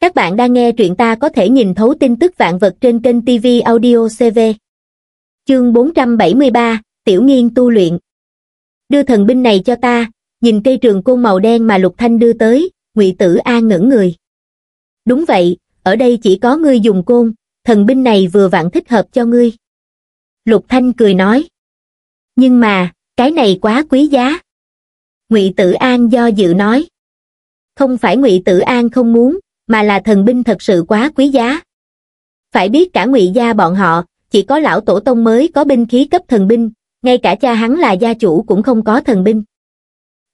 Các bạn đang nghe truyện ta có thể nhìn thấu tin tức vạn vật trên kênh TV Audio CV. Chương 473, Tiểu Nghiên tu luyện. Đưa thần binh này cho ta, nhìn cây trường côn màu đen mà Lục Thanh đưa tới, ngụy tử an ngẩn người. Đúng vậy, ở đây chỉ có ngươi dùng côn, thần binh này vừa vặn thích hợp cho ngươi. Lục Thanh cười nói. Nhưng mà, cái này quá quý giá. Ngụy Tử An do dự nói. Không phải Ngụy Tử An không muốn, mà là thần binh thật sự quá quý giá. Phải biết cả ngụy gia bọn họ, chỉ có lão tổ tông mới có binh khí cấp thần binh, ngay cả cha hắn là gia chủ cũng không có thần binh.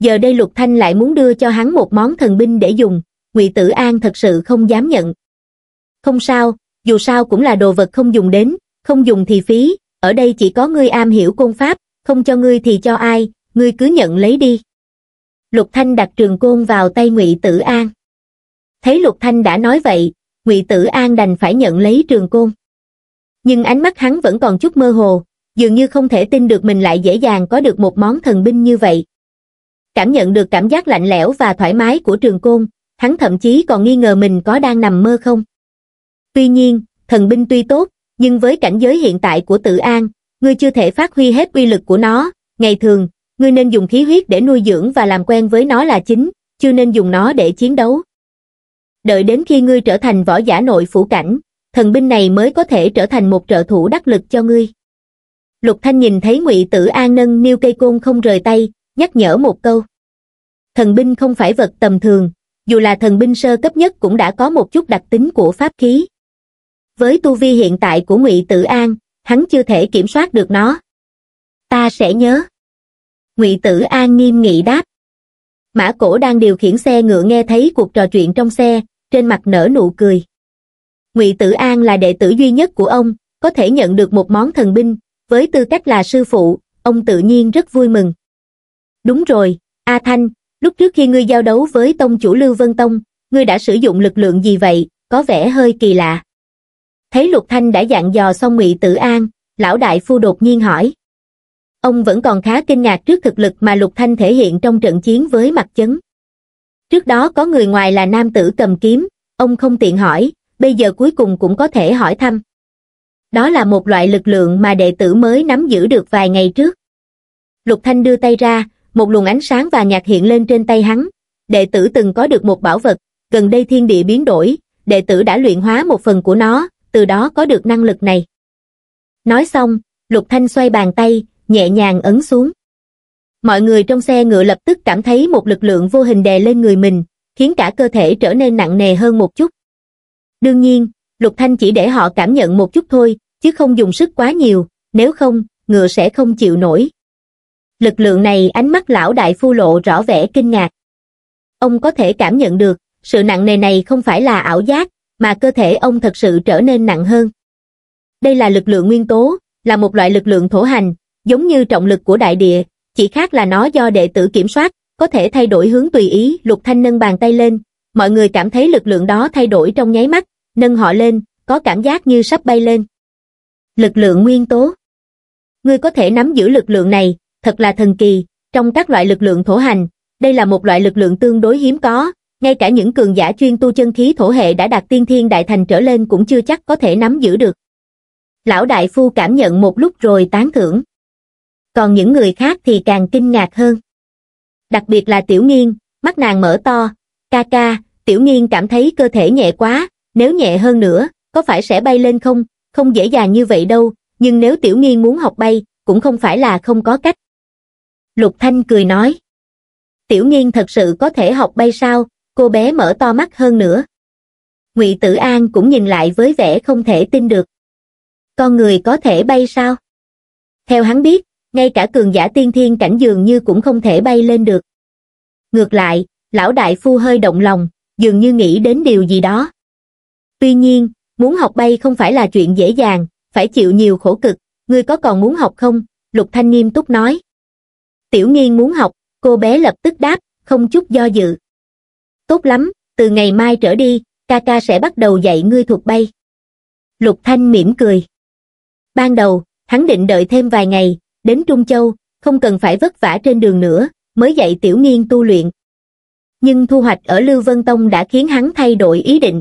Giờ đây Lục Thanh lại muốn đưa cho hắn một món thần binh để dùng, ngụy Tử An thật sự không dám nhận. Không sao, dù sao cũng là đồ vật không dùng đến, không dùng thì phí, ở đây chỉ có ngươi am hiểu công pháp, không cho ngươi thì cho ai, ngươi cứ nhận lấy đi. Lục Thanh đặt trường côn vào tay ngụy Tử An thấy lục thanh đã nói vậy ngụy tử an đành phải nhận lấy trường côn nhưng ánh mắt hắn vẫn còn chút mơ hồ dường như không thể tin được mình lại dễ dàng có được một món thần binh như vậy cảm nhận được cảm giác lạnh lẽo và thoải mái của trường côn hắn thậm chí còn nghi ngờ mình có đang nằm mơ không tuy nhiên thần binh tuy tốt nhưng với cảnh giới hiện tại của tự an ngươi chưa thể phát huy hết uy lực của nó ngày thường ngươi nên dùng khí huyết để nuôi dưỡng và làm quen với nó là chính chưa nên dùng nó để chiến đấu đợi đến khi ngươi trở thành võ giả nội phủ cảnh, thần binh này mới có thể trở thành một trợ thủ đắc lực cho ngươi. Lục Thanh nhìn thấy Ngụy Tử An nâng niêu cây côn không rời tay, nhắc nhở một câu. Thần binh không phải vật tầm thường, dù là thần binh sơ cấp nhất cũng đã có một chút đặc tính của pháp khí. Với tu vi hiện tại của Ngụy Tử An, hắn chưa thể kiểm soát được nó. Ta sẽ nhớ. Ngụy Tử An nghiêm nghị đáp. Mã Cổ đang điều khiển xe ngựa nghe thấy cuộc trò chuyện trong xe, trên mặt nở nụ cười ngụy tử an là đệ tử duy nhất của ông có thể nhận được một món thần binh với tư cách là sư phụ ông tự nhiên rất vui mừng đúng rồi a thanh lúc trước khi ngươi giao đấu với tông chủ lưu vân tông ngươi đã sử dụng lực lượng gì vậy có vẻ hơi kỳ lạ thấy lục thanh đã dặn dò xong ngụy tử an lão đại phu đột nhiên hỏi ông vẫn còn khá kinh ngạc trước thực lực mà lục thanh thể hiện trong trận chiến với mặt chấn trước đó có người ngoài là nam tử cầm kiếm ông không tiện hỏi, bây giờ cuối cùng cũng có thể hỏi thăm. Đó là một loại lực lượng mà đệ tử mới nắm giữ được vài ngày trước. Lục Thanh đưa tay ra, một luồng ánh sáng và nhạt hiện lên trên tay hắn. Đệ tử từng có được một bảo vật, gần đây thiên địa biến đổi, đệ tử đã luyện hóa một phần của nó, từ đó có được năng lực này. Nói xong, Lục Thanh xoay bàn tay, nhẹ nhàng ấn xuống. Mọi người trong xe ngựa lập tức cảm thấy một lực lượng vô hình đè lên người mình, khiến cả cơ thể trở nên nặng nề hơn một chút. Đương nhiên, Lục Thanh chỉ để họ cảm nhận một chút thôi, chứ không dùng sức quá nhiều, nếu không, ngựa sẽ không chịu nổi. Lực lượng này ánh mắt lão đại phu lộ rõ vẻ kinh ngạc. Ông có thể cảm nhận được, sự nặng nề này không phải là ảo giác, mà cơ thể ông thật sự trở nên nặng hơn. Đây là lực lượng nguyên tố, là một loại lực lượng thổ hành, giống như trọng lực của đại địa, chỉ khác là nó do đệ tử kiểm soát, có thể thay đổi hướng tùy ý, Lục Thanh nâng bàn tay lên, mọi người cảm thấy lực lượng đó thay đổi trong nháy mắt, nâng họ lên, có cảm giác như sắp bay lên. Lực lượng nguyên tố Ngươi có thể nắm giữ lực lượng này, thật là thần kỳ, trong các loại lực lượng thổ hành, đây là một loại lực lượng tương đối hiếm có, ngay cả những cường giả chuyên tu chân khí thổ hệ đã đạt tiên thiên đại thành trở lên cũng chưa chắc có thể nắm giữ được. Lão đại phu cảm nhận một lúc rồi tán thưởng. Còn những người khác thì càng kinh ngạc hơn đặc biệt là tiểu nghiên mắt nàng mở to ca ca tiểu nghiên cảm thấy cơ thể nhẹ quá nếu nhẹ hơn nữa có phải sẽ bay lên không không dễ dàng như vậy đâu nhưng nếu tiểu nghiên muốn học bay cũng không phải là không có cách lục thanh cười nói tiểu nghiên thật sự có thể học bay sao cô bé mở to mắt hơn nữa ngụy tử an cũng nhìn lại với vẻ không thể tin được con người có thể bay sao theo hắn biết ngay cả cường giả tiên thiên cảnh dường như cũng không thể bay lên được. Ngược lại, lão đại phu hơi động lòng, dường như nghĩ đến điều gì đó. Tuy nhiên, muốn học bay không phải là chuyện dễ dàng, phải chịu nhiều khổ cực, ngươi có còn muốn học không? Lục Thanh nghiêm túc nói. Tiểu nghiên muốn học, cô bé lập tức đáp, không chút do dự. Tốt lắm, từ ngày mai trở đi, ca ca sẽ bắt đầu dạy ngươi thuộc bay. Lục Thanh mỉm cười. Ban đầu, hắn định đợi thêm vài ngày, đến Trung Châu, không cần phải vất vả trên đường nữa, mới dạy tiểu nghiên tu luyện. Nhưng thu hoạch ở Lưu Vân Tông đã khiến hắn thay đổi ý định.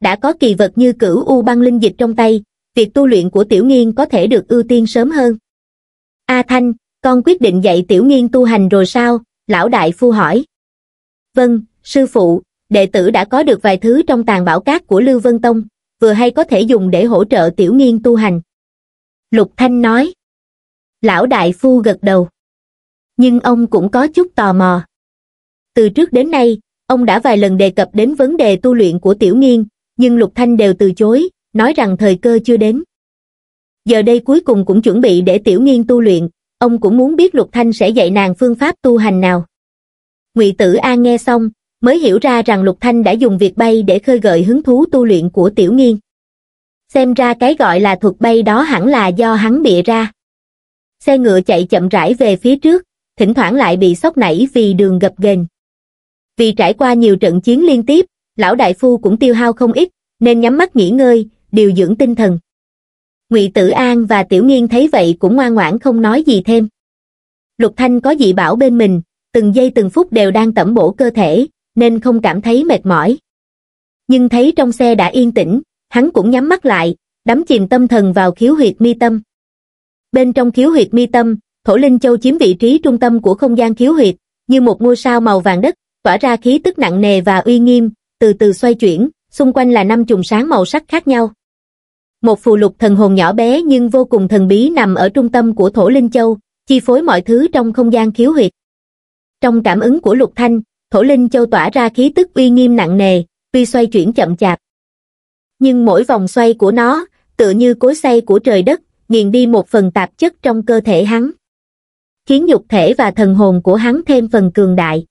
Đã có kỳ vật như cửu U băng linh dịch trong tay, việc tu luyện của tiểu nghiên có thể được ưu tiên sớm hơn. A Thanh, con quyết định dạy tiểu nghiên tu hành rồi sao? Lão Đại Phu hỏi. Vâng, sư phụ, đệ tử đã có được vài thứ trong tàn bảo cát của Lưu Vân Tông, vừa hay có thể dùng để hỗ trợ tiểu nghiên tu hành. Lục Thanh nói lão đại phu gật đầu nhưng ông cũng có chút tò mò từ trước đến nay ông đã vài lần đề cập đến vấn đề tu luyện của tiểu nghiên nhưng lục thanh đều từ chối nói rằng thời cơ chưa đến giờ đây cuối cùng cũng chuẩn bị để tiểu nghiên tu luyện ông cũng muốn biết lục thanh sẽ dạy nàng phương pháp tu hành nào ngụy tử an nghe xong mới hiểu ra rằng lục thanh đã dùng việc bay để khơi gợi hứng thú tu luyện của tiểu nghiên xem ra cái gọi là thuật bay đó hẳn là do hắn bịa ra xe ngựa chạy chậm rãi về phía trước, thỉnh thoảng lại bị sốc nảy vì đường gập ghềnh. Vì trải qua nhiều trận chiến liên tiếp, lão đại phu cũng tiêu hao không ít, nên nhắm mắt nghỉ ngơi, điều dưỡng tinh thần. Ngụy Tử An và Tiểu Nghiên thấy vậy cũng ngoan ngoãn không nói gì thêm. Lục Thanh có dị bảo bên mình, từng giây từng phút đều đang tẩm bổ cơ thể, nên không cảm thấy mệt mỏi. Nhưng thấy trong xe đã yên tĩnh, hắn cũng nhắm mắt lại, đắm chìm tâm thần vào khiếu huyệt mi tâm. Bên trong khiếu huyệt mi tâm, thổ linh châu chiếm vị trí trung tâm của không gian khiếu huyệt, như một ngôi sao màu vàng đất, tỏa ra khí tức nặng nề và uy nghiêm, từ từ xoay chuyển, xung quanh là năm chùm sáng màu sắc khác nhau. Một phù lục thần hồn nhỏ bé nhưng vô cùng thần bí nằm ở trung tâm của thổ linh châu, chi phối mọi thứ trong không gian khiếu huyệt. Trong cảm ứng của lục thanh, thổ linh châu tỏa ra khí tức uy nghiêm nặng nề, tuy xoay chuyển chậm chạp. Nhưng mỗi vòng xoay của nó, tựa như cối xay của trời đất, nghiền đi một phần tạp chất trong cơ thể hắn. Khiến nhục thể và thần hồn của hắn thêm phần cường đại.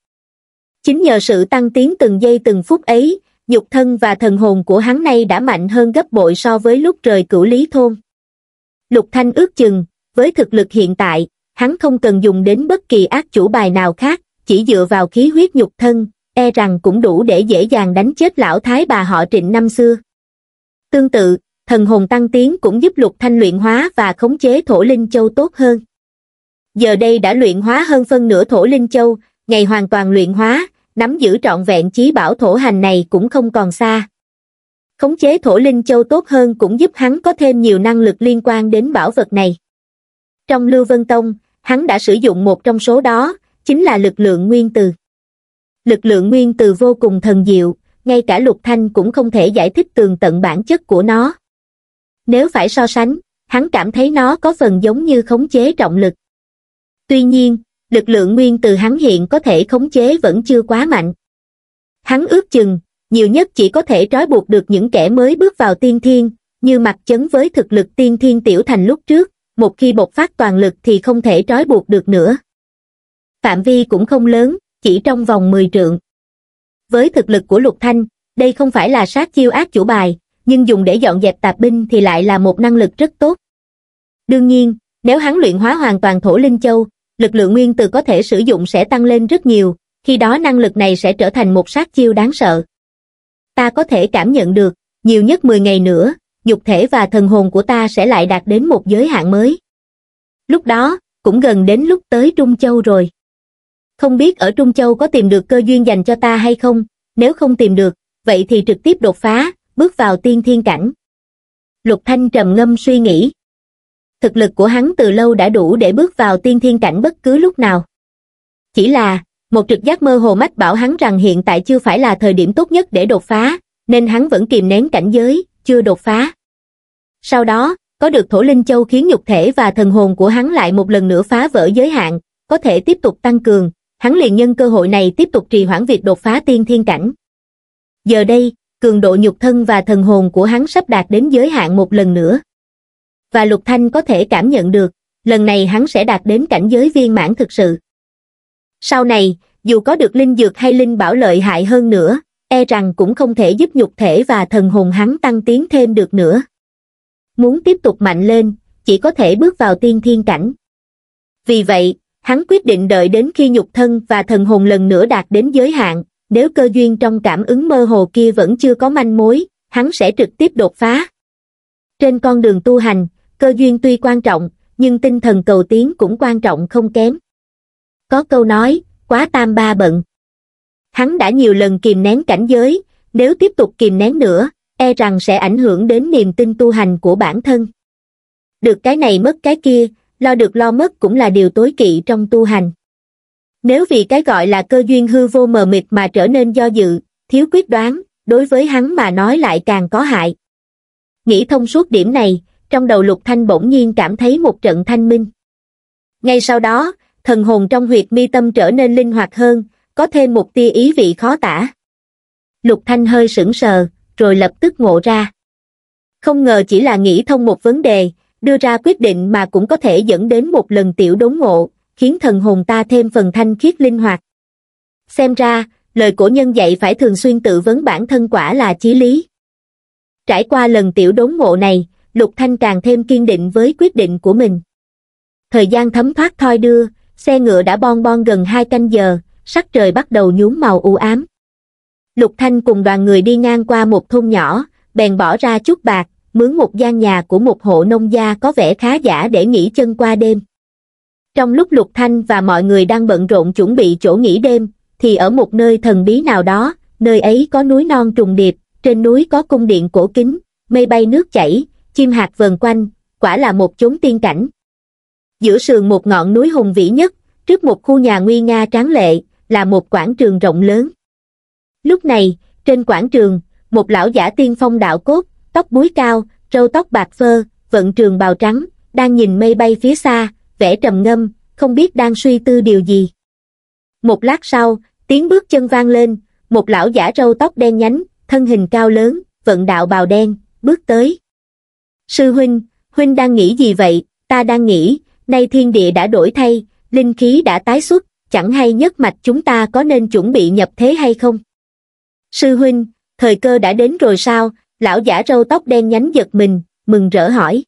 Chính nhờ sự tăng tiến từng giây từng phút ấy, nhục thân và thần hồn của hắn nay đã mạnh hơn gấp bội so với lúc rời cửu lý thôn. Lục Thanh ước chừng, với thực lực hiện tại, hắn không cần dùng đến bất kỳ ác chủ bài nào khác, chỉ dựa vào khí huyết nhục thân, e rằng cũng đủ để dễ dàng đánh chết lão thái bà họ trịnh năm xưa. Tương tự, thần hồn tăng tiến cũng giúp lục thanh luyện hóa và khống chế thổ linh châu tốt hơn. Giờ đây đã luyện hóa hơn phân nửa thổ linh châu, ngày hoàn toàn luyện hóa, nắm giữ trọn vẹn chí bảo thổ hành này cũng không còn xa. Khống chế thổ linh châu tốt hơn cũng giúp hắn có thêm nhiều năng lực liên quan đến bảo vật này. Trong Lưu Vân Tông, hắn đã sử dụng một trong số đó, chính là lực lượng nguyên từ. Lực lượng nguyên từ vô cùng thần diệu, ngay cả Lục Thanh cũng không thể giải thích tường tận bản chất của nó. Nếu phải so sánh, hắn cảm thấy nó có phần giống như khống chế trọng lực. Tuy nhiên, lực lượng nguyên từ hắn hiện có thể khống chế vẫn chưa quá mạnh. Hắn ước chừng, nhiều nhất chỉ có thể trói buộc được những kẻ mới bước vào tiên thiên, như mặt chấn với thực lực tiên thiên tiểu thành lúc trước, một khi bộc phát toàn lực thì không thể trói buộc được nữa. Phạm vi cũng không lớn, chỉ trong vòng 10 trượng. Với thực lực của Lục Thanh, đây không phải là sát chiêu ác chủ bài, nhưng dùng để dọn dẹp tạp binh thì lại là một năng lực rất tốt. Đương nhiên, nếu hắn luyện hóa hoàn toàn thổ linh châu, lực lượng nguyên từ có thể sử dụng sẽ tăng lên rất nhiều, khi đó năng lực này sẽ trở thành một sát chiêu đáng sợ. Ta có thể cảm nhận được, nhiều nhất 10 ngày nữa, nhục thể và thần hồn của ta sẽ lại đạt đến một giới hạn mới. Lúc đó, cũng gần đến lúc tới Trung Châu rồi. Không biết ở Trung Châu có tìm được cơ duyên dành cho ta hay không, nếu không tìm được, vậy thì trực tiếp đột phá, bước vào tiên thiên cảnh. Lục Thanh trầm ngâm suy nghĩ. Thực lực của hắn từ lâu đã đủ để bước vào tiên thiên cảnh bất cứ lúc nào. Chỉ là, một trực giác mơ hồ mách bảo hắn rằng hiện tại chưa phải là thời điểm tốt nhất để đột phá, nên hắn vẫn kìm nén cảnh giới, chưa đột phá. Sau đó, có được thổ linh châu khiến nhục thể và thần hồn của hắn lại một lần nữa phá vỡ giới hạn, có thể tiếp tục tăng cường, hắn liền nhân cơ hội này tiếp tục trì hoãn việc đột phá tiên thiên cảnh. Giờ đây, cường độ nhục thân và thần hồn của hắn sắp đạt đến giới hạn một lần nữa. Và Lục Thanh có thể cảm nhận được, lần này hắn sẽ đạt đến cảnh giới viên mãn thực sự. Sau này, dù có được linh dược hay linh bảo lợi hại hơn nữa, e rằng cũng không thể giúp nhục thể và thần hồn hắn tăng tiến thêm được nữa. Muốn tiếp tục mạnh lên, chỉ có thể bước vào tiên thiên cảnh. Vì vậy, hắn quyết định đợi đến khi nhục thân và thần hồn lần nữa đạt đến giới hạn, nếu cơ duyên trong cảm ứng mơ hồ kia vẫn chưa có manh mối, hắn sẽ trực tiếp đột phá. Trên con đường tu hành, cơ duyên tuy quan trọng, nhưng tinh thần cầu tiến cũng quan trọng không kém. Có câu nói, quá tam ba bận. Hắn đã nhiều lần kìm nén cảnh giới, nếu tiếp tục kìm nén nữa, e rằng sẽ ảnh hưởng đến niềm tin tu hành của bản thân. Được cái này mất cái kia, lo được lo mất cũng là điều tối kỵ trong tu hành. Nếu vì cái gọi là cơ duyên hư vô mờ mịt mà trở nên do dự, thiếu quyết đoán, đối với hắn mà nói lại càng có hại. Nghĩ thông suốt điểm này, trong đầu Lục Thanh bỗng nhiên cảm thấy một trận thanh minh. Ngay sau đó, thần hồn trong huyệt mi tâm trở nên linh hoạt hơn, có thêm một tia ý vị khó tả. Lục Thanh hơi sững sờ, rồi lập tức ngộ ra. Không ngờ chỉ là nghĩ thông một vấn đề, đưa ra quyết định mà cũng có thể dẫn đến một lần tiểu đốn ngộ, khiến thần hồn ta thêm phần thanh khiết linh hoạt. Xem ra, lời cổ nhân dạy phải thường xuyên tự vấn bản thân quả là chí lý. Trải qua lần tiểu đốn ngộ này, Lục Thanh càng thêm kiên định với quyết định của mình. Thời gian thấm thoát thoi đưa, xe ngựa đã bon bon gần hai canh giờ, sắc trời bắt đầu nhuốm màu u ám. Lục Thanh cùng đoàn người đi ngang qua một thôn nhỏ, bèn bỏ ra chút bạc, mướn một gian nhà của một hộ nông gia có vẻ khá giả để nghỉ chân qua đêm. Trong lúc Lục Thanh và mọi người đang bận rộn chuẩn bị chỗ nghỉ đêm, thì ở một nơi thần bí nào đó, nơi ấy có núi non trùng điệp, trên núi có cung điện cổ kính, mây bay nước chảy, chim hạt vờn quanh, quả là một chốn tiên cảnh. Giữa sườn một ngọn núi hùng vĩ nhất, trước một khu nhà nguy nga tráng lệ, là một quảng trường rộng lớn. Lúc này, trên quảng trường, một lão giả tiên phong đạo cốt, tóc búi cao, râu tóc bạc phơ, vận trường bào trắng, đang nhìn mây bay phía xa, vẻ trầm ngâm, không biết đang suy tư điều gì. Một lát sau, tiếng bước chân vang lên, một lão giả râu tóc đen nhánh, thân hình cao lớn, vận đạo bào đen, bước tới. Sư huynh, huynh đang nghĩ gì vậy, ta đang nghĩ, nay thiên địa đã đổi thay, linh khí đã tái xuất, chẳng hay nhất mạch chúng ta có nên chuẩn bị nhập thế hay không? Sư huynh, thời cơ đã đến rồi sao, lão giả râu tóc đen nhánh giật mình, mừng rỡ hỏi.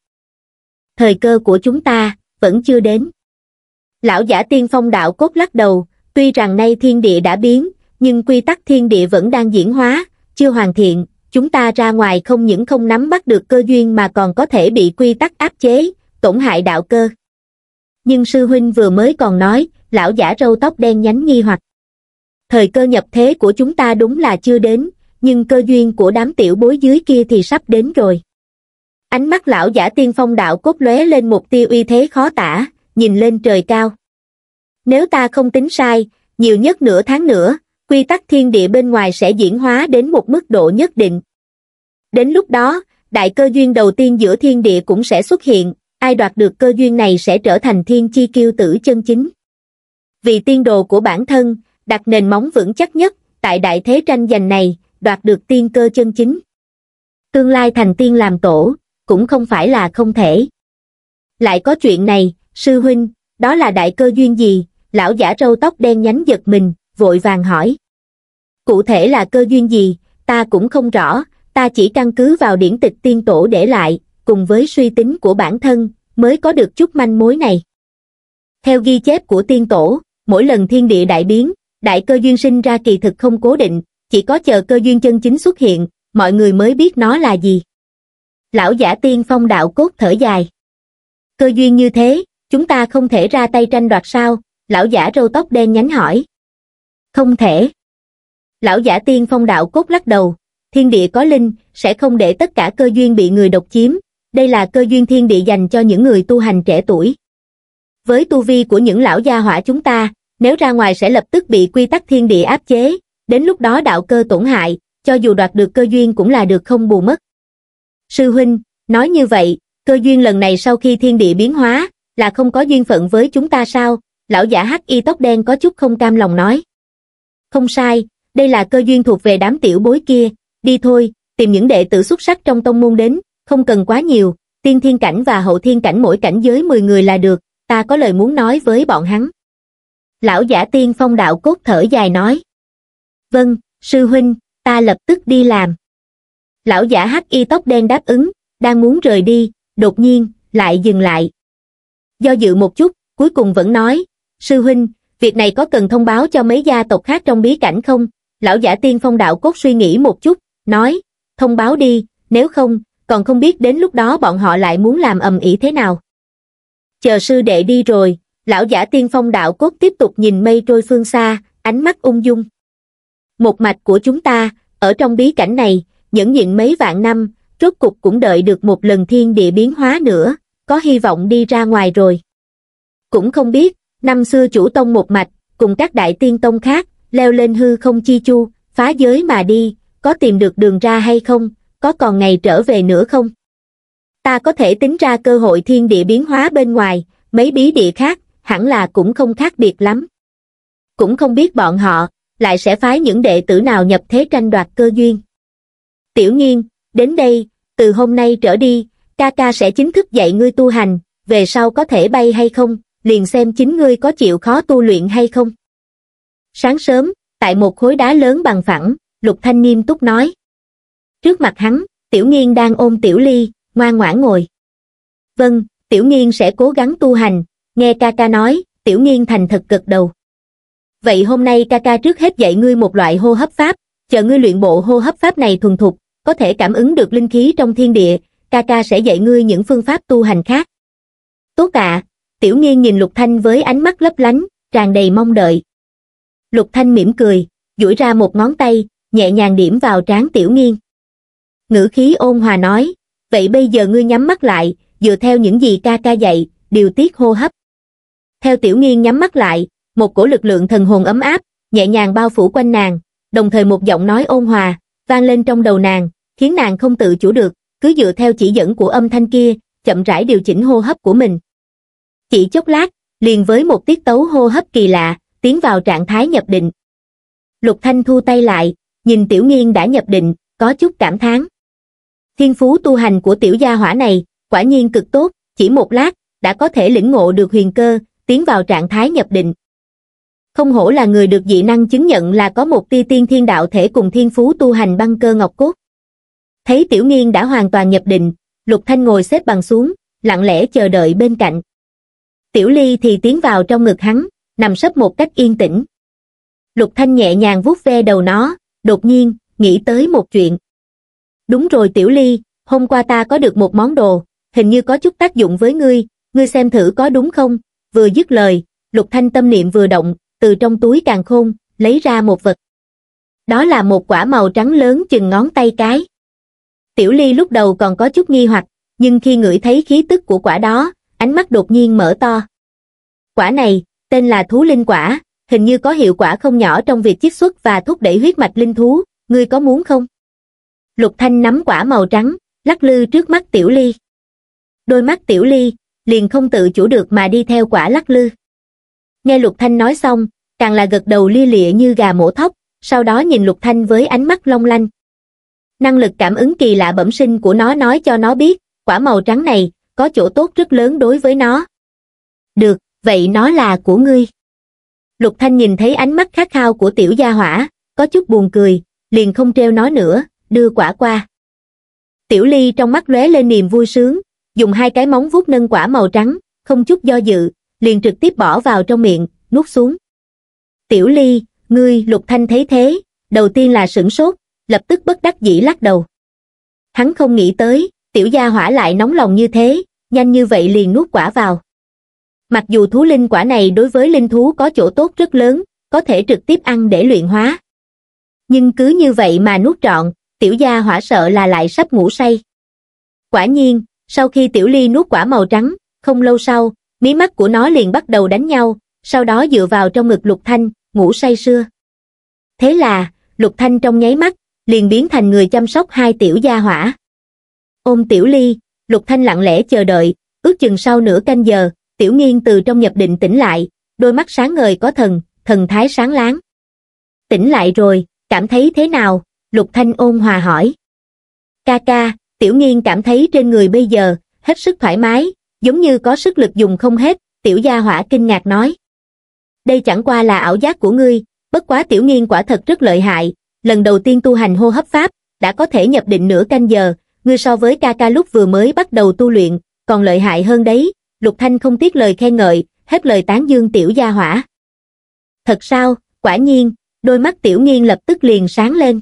Thời cơ của chúng ta, vẫn chưa đến. Lão giả tiên phong đạo cốt lắc đầu, tuy rằng nay thiên địa đã biến, nhưng quy tắc thiên địa vẫn đang diễn hóa, chưa hoàn thiện, chúng ta ra ngoài không những không nắm bắt được cơ duyên mà còn có thể bị quy tắc áp chế, tổn hại đạo cơ. Nhưng sư huynh vừa mới còn nói, lão giả râu tóc đen nhánh nghi hoặc. Thời cơ nhập thế của chúng ta đúng là chưa đến, nhưng cơ duyên của đám tiểu bối dưới kia thì sắp đến rồi ánh mắt lão giả tiên phong đạo cốt lóe lên một tia uy thế khó tả nhìn lên trời cao nếu ta không tính sai nhiều nhất nửa tháng nữa quy tắc thiên địa bên ngoài sẽ diễn hóa đến một mức độ nhất định đến lúc đó đại cơ duyên đầu tiên giữa thiên địa cũng sẽ xuất hiện ai đoạt được cơ duyên này sẽ trở thành thiên chi kiêu tử chân chính vì tiên đồ của bản thân đặt nền móng vững chắc nhất tại đại thế tranh giành này đoạt được tiên cơ chân chính tương lai thành tiên làm tổ cũng không phải là không thể. Lại có chuyện này, sư huynh, đó là đại cơ duyên gì? Lão giả râu tóc đen nhánh giật mình, vội vàng hỏi. Cụ thể là cơ duyên gì, ta cũng không rõ, ta chỉ căn cứ vào điển tịch tiên tổ để lại, cùng với suy tính của bản thân, mới có được chút manh mối này. Theo ghi chép của tiên tổ, mỗi lần thiên địa đại biến, đại cơ duyên sinh ra kỳ thực không cố định, chỉ có chờ cơ duyên chân chính xuất hiện, mọi người mới biết nó là gì lão giả tiên phong đạo cốt thở dài. Cơ duyên như thế, chúng ta không thể ra tay tranh đoạt sao, lão giả râu tóc đen nhánh hỏi. Không thể. Lão giả tiên phong đạo cốt lắc đầu, thiên địa có linh, sẽ không để tất cả cơ duyên bị người độc chiếm, đây là cơ duyên thiên địa dành cho những người tu hành trẻ tuổi. Với tu vi của những lão gia hỏa chúng ta, nếu ra ngoài sẽ lập tức bị quy tắc thiên địa áp chế, đến lúc đó đạo cơ tổn hại, cho dù đoạt được cơ duyên cũng là được không bù mất. Sư huynh, nói như vậy, cơ duyên lần này sau khi thiên địa biến hóa, là không có duyên phận với chúng ta sao? Lão giả hắc y tóc đen có chút không cam lòng nói. Không sai, đây là cơ duyên thuộc về đám tiểu bối kia, đi thôi, tìm những đệ tử xuất sắc trong tông môn đến, không cần quá nhiều, tiên thiên cảnh và hậu thiên cảnh mỗi cảnh giới 10 người là được, ta có lời muốn nói với bọn hắn. Lão giả tiên phong đạo cốt thở dài nói. Vâng, sư huynh, ta lập tức đi làm lão giả hắc y tóc đen đáp ứng đang muốn rời đi đột nhiên lại dừng lại do dự một chút cuối cùng vẫn nói sư huynh việc này có cần thông báo cho mấy gia tộc khác trong bí cảnh không lão giả tiên phong đạo cốt suy nghĩ một chút nói thông báo đi nếu không còn không biết đến lúc đó bọn họ lại muốn làm ầm ĩ thế nào chờ sư đệ đi rồi lão giả tiên phong đạo cốt tiếp tục nhìn mây trôi phương xa ánh mắt ung dung một mạch của chúng ta ở trong bí cảnh này nhẫn nhịn mấy vạn năm, rốt cục cũng đợi được một lần thiên địa biến hóa nữa, có hy vọng đi ra ngoài rồi. Cũng không biết, năm xưa chủ tông một mạch, cùng các đại tiên tông khác, leo lên hư không chi chu, phá giới mà đi, có tìm được đường ra hay không, có còn ngày trở về nữa không? Ta có thể tính ra cơ hội thiên địa biến hóa bên ngoài, mấy bí địa khác, hẳn là cũng không khác biệt lắm. Cũng không biết bọn họ, lại sẽ phái những đệ tử nào nhập thế tranh đoạt cơ duyên. Tiểu nghiên, đến đây, từ hôm nay trở đi, ca ca sẽ chính thức dạy ngươi tu hành, về sau có thể bay hay không, liền xem chính ngươi có chịu khó tu luyện hay không. Sáng sớm, tại một khối đá lớn bằng phẳng, Lục Thanh nghiêm túc nói. Trước mặt hắn, Tiểu Nghiên đang ôm Tiểu Ly, ngoan ngoãn ngồi. Vâng, Tiểu Nghiên sẽ cố gắng tu hành, nghe ca ca nói, Tiểu Nghiên thành thật cực đầu. Vậy hôm nay ca ca trước hết dạy ngươi một loại hô hấp pháp, chờ ngươi luyện bộ hô hấp pháp này thuần thục, có thể cảm ứng được linh khí trong thiên địa, ca ca sẽ dạy ngươi những phương pháp tu hành khác. Tốt ạ, tiểu nghiên nhìn Lục Thanh với ánh mắt lấp lánh, tràn đầy mong đợi. Lục Thanh mỉm cười, duỗi ra một ngón tay, nhẹ nhàng điểm vào trán tiểu nghiên. Ngữ khí ôn hòa nói, vậy bây giờ ngươi nhắm mắt lại, dựa theo những gì ca ca dạy, điều tiết hô hấp. Theo tiểu nghiên nhắm mắt lại, một cổ lực lượng thần hồn ấm áp, nhẹ nhàng bao phủ quanh nàng, đồng thời một giọng nói ôn hòa, vang lên trong đầu nàng, khiến nàng không tự chủ được, cứ dựa theo chỉ dẫn của âm thanh kia, chậm rãi điều chỉnh hô hấp của mình. Chỉ chốc lát, liền với một tiết tấu hô hấp kỳ lạ, tiến vào trạng thái nhập định. Lục Thanh thu tay lại, nhìn Tiểu Nghiên đã nhập định, có chút cảm thán. Thiên phú tu hành của tiểu gia hỏa này, quả nhiên cực tốt, chỉ một lát, đã có thể lĩnh ngộ được huyền cơ, tiến vào trạng thái nhập định. Không hổ là người được dị năng chứng nhận là có một tia tiên thiên đạo thể cùng thiên phú tu hành băng cơ ngọc cốt. Thấy Tiểu Nghiên đã hoàn toàn nhập định, Lục Thanh ngồi xếp bằng xuống, lặng lẽ chờ đợi bên cạnh. Tiểu Ly thì tiến vào trong ngực hắn, nằm sấp một cách yên tĩnh. Lục Thanh nhẹ nhàng vuốt ve đầu nó, đột nhiên, nghĩ tới một chuyện. Đúng rồi Tiểu Ly, hôm qua ta có được một món đồ, hình như có chút tác dụng với ngươi, ngươi xem thử có đúng không? Vừa dứt lời, Lục Thanh tâm niệm vừa động, từ trong túi càng khôn, lấy ra một vật. Đó là một quả màu trắng lớn chừng ngón tay cái tiểu ly lúc đầu còn có chút nghi hoặc nhưng khi ngửi thấy khí tức của quả đó ánh mắt đột nhiên mở to quả này tên là thú linh quả hình như có hiệu quả không nhỏ trong việc chiết xuất và thúc đẩy huyết mạch linh thú ngươi có muốn không lục thanh nắm quả màu trắng lắc lư trước mắt tiểu ly đôi mắt tiểu ly liền không tự chủ được mà đi theo quả lắc lư nghe lục thanh nói xong càng là gật đầu lia lịa như gà mổ thóc sau đó nhìn lục thanh với ánh mắt long lanh năng lực cảm ứng kỳ lạ bẩm sinh của nó nói cho nó biết quả màu trắng này có chỗ tốt rất lớn đối với nó được vậy nó là của ngươi lục thanh nhìn thấy ánh mắt khát khao của tiểu gia hỏa có chút buồn cười liền không treo nó nữa đưa quả qua tiểu ly trong mắt lóe lên niềm vui sướng dùng hai cái móng vuốt nâng quả màu trắng không chút do dự liền trực tiếp bỏ vào trong miệng nuốt xuống tiểu ly ngươi lục thanh thấy thế đầu tiên là sửng sốt lập tức bất đắc dĩ lắc đầu hắn không nghĩ tới tiểu gia hỏa lại nóng lòng như thế nhanh như vậy liền nuốt quả vào mặc dù thú linh quả này đối với linh thú có chỗ tốt rất lớn có thể trực tiếp ăn để luyện hóa nhưng cứ như vậy mà nuốt trọn tiểu gia hỏa sợ là lại sắp ngủ say quả nhiên sau khi tiểu ly nuốt quả màu trắng không lâu sau mí mắt của nó liền bắt đầu đánh nhau sau đó dựa vào trong ngực lục thanh ngủ say sưa thế là lục thanh trong nháy mắt liền biến thành người chăm sóc hai tiểu gia hỏa. Ôm tiểu ly, Lục Thanh lặng lẽ chờ đợi, ước chừng sau nửa canh giờ, tiểu nghiên từ trong nhập định tỉnh lại, đôi mắt sáng ngời có thần, thần thái sáng láng. Tỉnh lại rồi, cảm thấy thế nào? Lục Thanh ôn hòa hỏi. Ca ca, tiểu nghiên cảm thấy trên người bây giờ, hết sức thoải mái, giống như có sức lực dùng không hết, tiểu gia hỏa kinh ngạc nói. Đây chẳng qua là ảo giác của ngươi, bất quá tiểu nghiên quả thật rất lợi hại, lần đầu tiên tu hành hô hấp pháp, đã có thể nhập định nửa canh giờ, ngươi so với ca ca lúc vừa mới bắt đầu tu luyện, còn lợi hại hơn đấy, Lục Thanh không tiếc lời khen ngợi, hết lời tán dương tiểu gia hỏa. Thật sao, quả nhiên, đôi mắt tiểu nghiên lập tức liền sáng lên.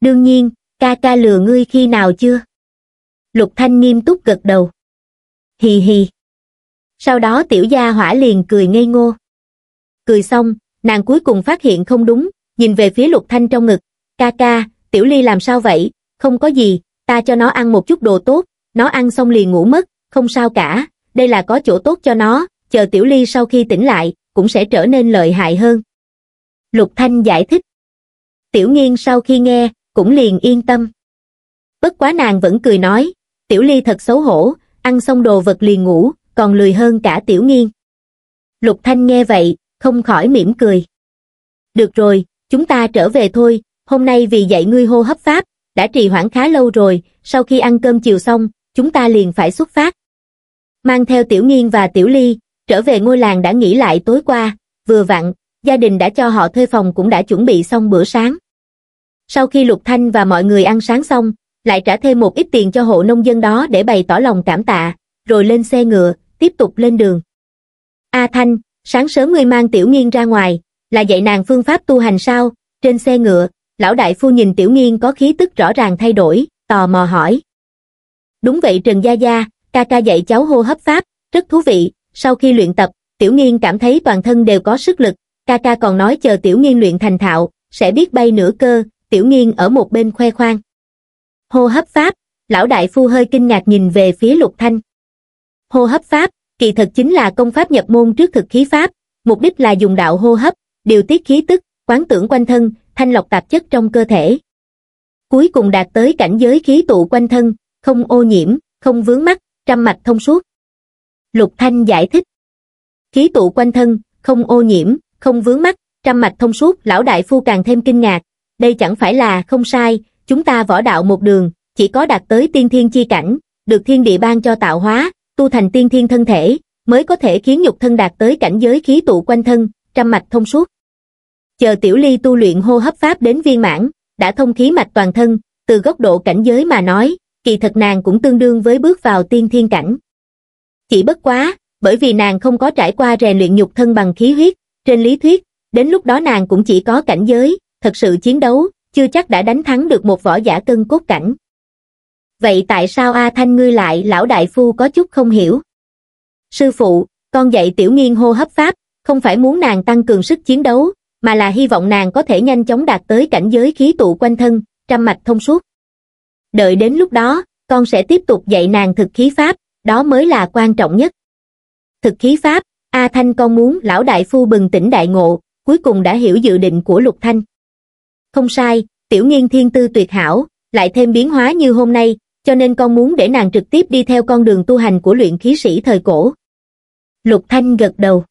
Đương nhiên, ca ca lừa ngươi khi nào chưa? Lục Thanh nghiêm túc gật đầu. Hì hì. Sau đó tiểu gia hỏa liền cười ngây ngô. Cười xong, nàng cuối cùng phát hiện không đúng, nhìn về phía lục thanh trong ngực, ca ca, tiểu ly làm sao vậy, không có gì, ta cho nó ăn một chút đồ tốt, nó ăn xong liền ngủ mất, không sao cả, đây là có chỗ tốt cho nó, chờ tiểu ly sau khi tỉnh lại, cũng sẽ trở nên lợi hại hơn. Lục Thanh giải thích. Tiểu nghiên sau khi nghe, cũng liền yên tâm. Bất quá nàng vẫn cười nói, tiểu ly thật xấu hổ, ăn xong đồ vật liền ngủ, còn lười hơn cả tiểu nghiên. Lục Thanh nghe vậy, không khỏi mỉm cười. Được rồi, chúng ta trở về thôi, hôm nay vì dạy ngươi hô hấp pháp, đã trì hoãn khá lâu rồi, sau khi ăn cơm chiều xong, chúng ta liền phải xuất phát. Mang theo Tiểu Nghiên và Tiểu Ly, trở về ngôi làng đã nghỉ lại tối qua, vừa vặn, gia đình đã cho họ thuê phòng cũng đã chuẩn bị xong bữa sáng. Sau khi Lục Thanh và mọi người ăn sáng xong, lại trả thêm một ít tiền cho hộ nông dân đó để bày tỏ lòng cảm tạ, rồi lên xe ngựa, tiếp tục lên đường. A Thanh, sáng sớm ngươi mang Tiểu Nghiên ra ngoài, là dạy nàng phương pháp tu hành sao, trên xe ngựa, lão đại phu nhìn tiểu nghiên có khí tức rõ ràng thay đổi, tò mò hỏi. Đúng vậy Trần Gia Gia, ca ca dạy cháu hô hấp pháp, rất thú vị, sau khi luyện tập, tiểu nghiên cảm thấy toàn thân đều có sức lực, ca ca còn nói chờ tiểu nghiên luyện thành thạo, sẽ biết bay nửa cơ, tiểu nghiên ở một bên khoe khoang. Hô hấp pháp, lão đại phu hơi kinh ngạc nhìn về phía lục thanh. Hô hấp pháp, kỳ thực chính là công pháp nhập môn trước thực khí pháp, mục đích là dùng đạo hô hấp, điều tiết khí tức, quán tưởng quanh thân, thanh lọc tạp chất trong cơ thể. Cuối cùng đạt tới cảnh giới khí tụ quanh thân, không ô nhiễm, không vướng mắt, trăm mạch thông suốt. Lục Thanh giải thích. Khí tụ quanh thân, không ô nhiễm, không vướng mắt, trăm mạch thông suốt, lão đại phu càng thêm kinh ngạc. Đây chẳng phải là không sai, chúng ta võ đạo một đường, chỉ có đạt tới tiên thiên chi cảnh, được thiên địa ban cho tạo hóa, tu thành tiên thiên thân thể, mới có thể khiến nhục thân đạt tới cảnh giới khí tụ quanh thân, trăm mạch thông suốt chờ tiểu ly tu luyện hô hấp pháp đến viên mãn đã thông khí mạch toàn thân từ góc độ cảnh giới mà nói kỳ thật nàng cũng tương đương với bước vào tiên thiên cảnh chỉ bất quá bởi vì nàng không có trải qua rèn luyện nhục thân bằng khí huyết trên lý thuyết đến lúc đó nàng cũng chỉ có cảnh giới thật sự chiến đấu chưa chắc đã đánh thắng được một võ giả cân cốt cảnh vậy tại sao a thanh ngươi lại lão đại phu có chút không hiểu sư phụ con dạy tiểu nghiên hô hấp pháp không phải muốn nàng tăng cường sức chiến đấu mà là hy vọng nàng có thể nhanh chóng đạt tới cảnh giới khí tụ quanh thân, trăm mạch thông suốt. Đợi đến lúc đó, con sẽ tiếp tục dạy nàng thực khí pháp, đó mới là quan trọng nhất. Thực khí pháp, A Thanh con muốn lão đại phu bừng tỉnh đại ngộ, cuối cùng đã hiểu dự định của Lục Thanh. Không sai, tiểu nghiên thiên tư tuyệt hảo, lại thêm biến hóa như hôm nay, cho nên con muốn để nàng trực tiếp đi theo con đường tu hành của luyện khí sĩ thời cổ. Lục Thanh gật đầu.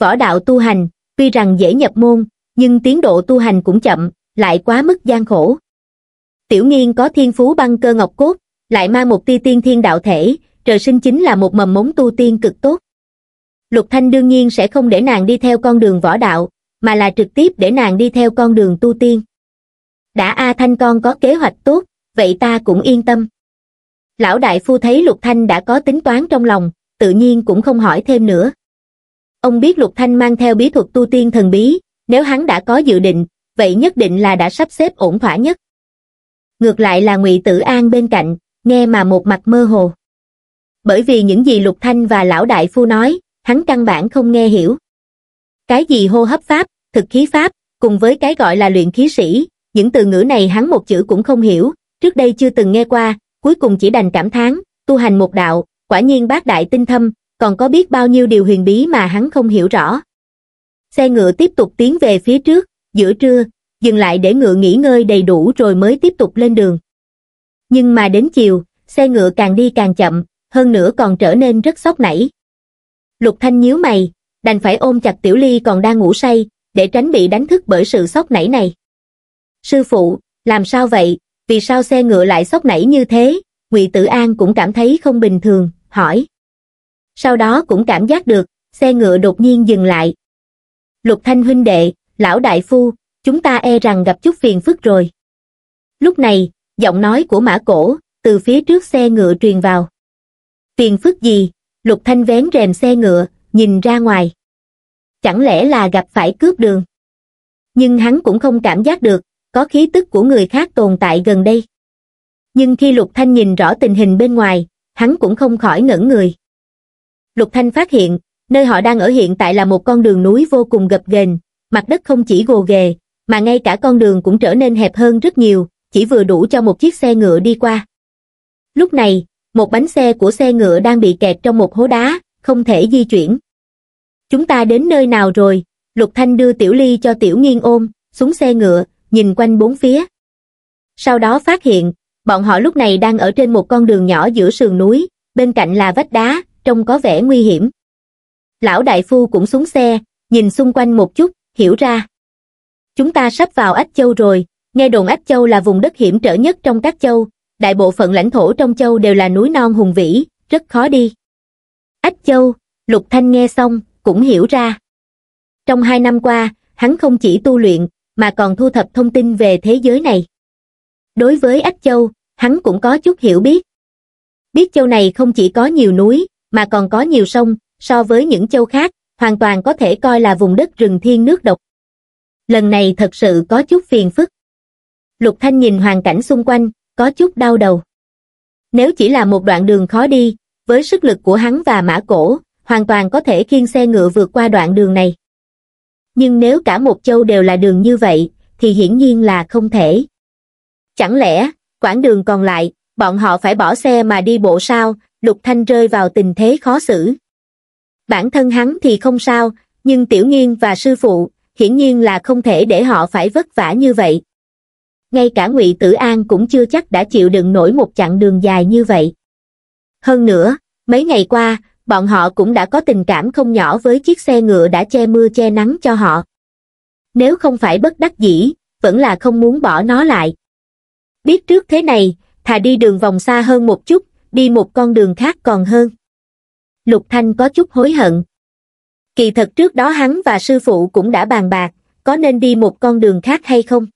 Võ đạo tu hành, tuy rằng dễ nhập môn nhưng tiến độ tu hành cũng chậm lại quá mức gian khổ tiểu nghiên có thiên phú băng cơ ngọc cốt lại ma một tia tiên thiên đạo thể trời sinh chính là một mầm mống tu tiên cực tốt lục thanh đương nhiên sẽ không để nàng đi theo con đường võ đạo mà là trực tiếp để nàng đi theo con đường tu tiên đã a thanh con có kế hoạch tốt vậy ta cũng yên tâm lão đại phu thấy lục thanh đã có tính toán trong lòng tự nhiên cũng không hỏi thêm nữa Ông biết Lục Thanh mang theo bí thuật tu tiên thần bí, nếu hắn đã có dự định, vậy nhất định là đã sắp xếp ổn thỏa nhất. Ngược lại là Ngụy Tử An bên cạnh, nghe mà một mặt mơ hồ. Bởi vì những gì Lục Thanh và Lão Đại Phu nói, hắn căn bản không nghe hiểu. Cái gì hô hấp pháp, thực khí pháp, cùng với cái gọi là luyện khí sĩ, những từ ngữ này hắn một chữ cũng không hiểu, trước đây chưa từng nghe qua, cuối cùng chỉ đành cảm thán, tu hành một đạo, quả nhiên bác đại tinh thâm, còn có biết bao nhiêu điều huyền bí mà hắn không hiểu rõ. Xe ngựa tiếp tục tiến về phía trước, giữa trưa, dừng lại để ngựa nghỉ ngơi đầy đủ rồi mới tiếp tục lên đường. Nhưng mà đến chiều, xe ngựa càng đi càng chậm, hơn nữa còn trở nên rất sốc nảy. Lục Thanh nhíu mày, đành phải ôm chặt Tiểu Ly còn đang ngủ say, để tránh bị đánh thức bởi sự sốc nảy này. Sư phụ, làm sao vậy, vì sao xe ngựa lại sốc nảy như thế? Ngụy Tử An cũng cảm thấy không bình thường, hỏi sau đó cũng cảm giác được, xe ngựa đột nhiên dừng lại. Lục Thanh huynh đệ, lão đại phu, chúng ta e rằng gặp chút phiền phức rồi. Lúc này, giọng nói của mã cổ, từ phía trước xe ngựa truyền vào. Phiền phức gì? Lục Thanh vén rèm xe ngựa, nhìn ra ngoài. Chẳng lẽ là gặp phải cướp đường? Nhưng hắn cũng không cảm giác được, có khí tức của người khác tồn tại gần đây. Nhưng khi Lục Thanh nhìn rõ tình hình bên ngoài, hắn cũng không khỏi ngẩn người. Lục Thanh phát hiện, nơi họ đang ở hiện tại là một con đường núi vô cùng gập ghềnh, mặt đất không chỉ gồ ghề, mà ngay cả con đường cũng trở nên hẹp hơn rất nhiều, chỉ vừa đủ cho một chiếc xe ngựa đi qua. Lúc này, một bánh xe của xe ngựa đang bị kẹt trong một hố đá, không thể di chuyển. Chúng ta đến nơi nào rồi? Lục Thanh đưa Tiểu Ly cho Tiểu Nghiên ôm, xuống xe ngựa, nhìn quanh bốn phía. Sau đó phát hiện, bọn họ lúc này đang ở trên một con đường nhỏ giữa sườn núi, bên cạnh là vách đá, trông có vẻ nguy hiểm. Lão đại phu cũng xuống xe, nhìn xung quanh một chút, hiểu ra. Chúng ta sắp vào Ách Châu rồi, nghe đồn Ách Châu là vùng đất hiểm trở nhất trong các châu, đại bộ phận lãnh thổ trong châu đều là núi non hùng vĩ, rất khó đi. Ách Châu, Lục Thanh nghe xong, cũng hiểu ra. Trong hai năm qua, hắn không chỉ tu luyện, mà còn thu thập thông tin về thế giới này. Đối với Ách Châu, hắn cũng có chút hiểu biết. Biết châu này không chỉ có nhiều núi, mà còn có nhiều sông, so với những châu khác, hoàn toàn có thể coi là vùng đất rừng thiên nước độc. Lần này thật sự có chút phiền phức. Lục Thanh nhìn hoàn cảnh xung quanh, có chút đau đầu. Nếu chỉ là một đoạn đường khó đi, với sức lực của hắn và mã cổ, hoàn toàn có thể khiêng xe ngựa vượt qua đoạn đường này. Nhưng nếu cả một châu đều là đường như vậy, thì hiển nhiên là không thể. Chẳng lẽ, quãng đường còn lại, bọn họ phải bỏ xe mà đi bộ sao, Lục Thanh rơi vào tình thế khó xử. Bản thân hắn thì không sao, nhưng Tiểu Nghiên và sư phụ, hiển nhiên là không thể để họ phải vất vả như vậy. Ngay cả Ngụy Tử An cũng chưa chắc đã chịu đựng nổi một chặng đường dài như vậy. Hơn nữa, mấy ngày qua, bọn họ cũng đã có tình cảm không nhỏ với chiếc xe ngựa đã che mưa che nắng cho họ. Nếu không phải bất đắc dĩ, vẫn là không muốn bỏ nó lại. Biết trước thế này, thà đi đường vòng xa hơn một chút, đi một con đường khác còn hơn. Lục Thanh có chút hối hận. Kỳ thật trước đó hắn và sư phụ cũng đã bàn bạc, có nên đi một con đường khác hay không?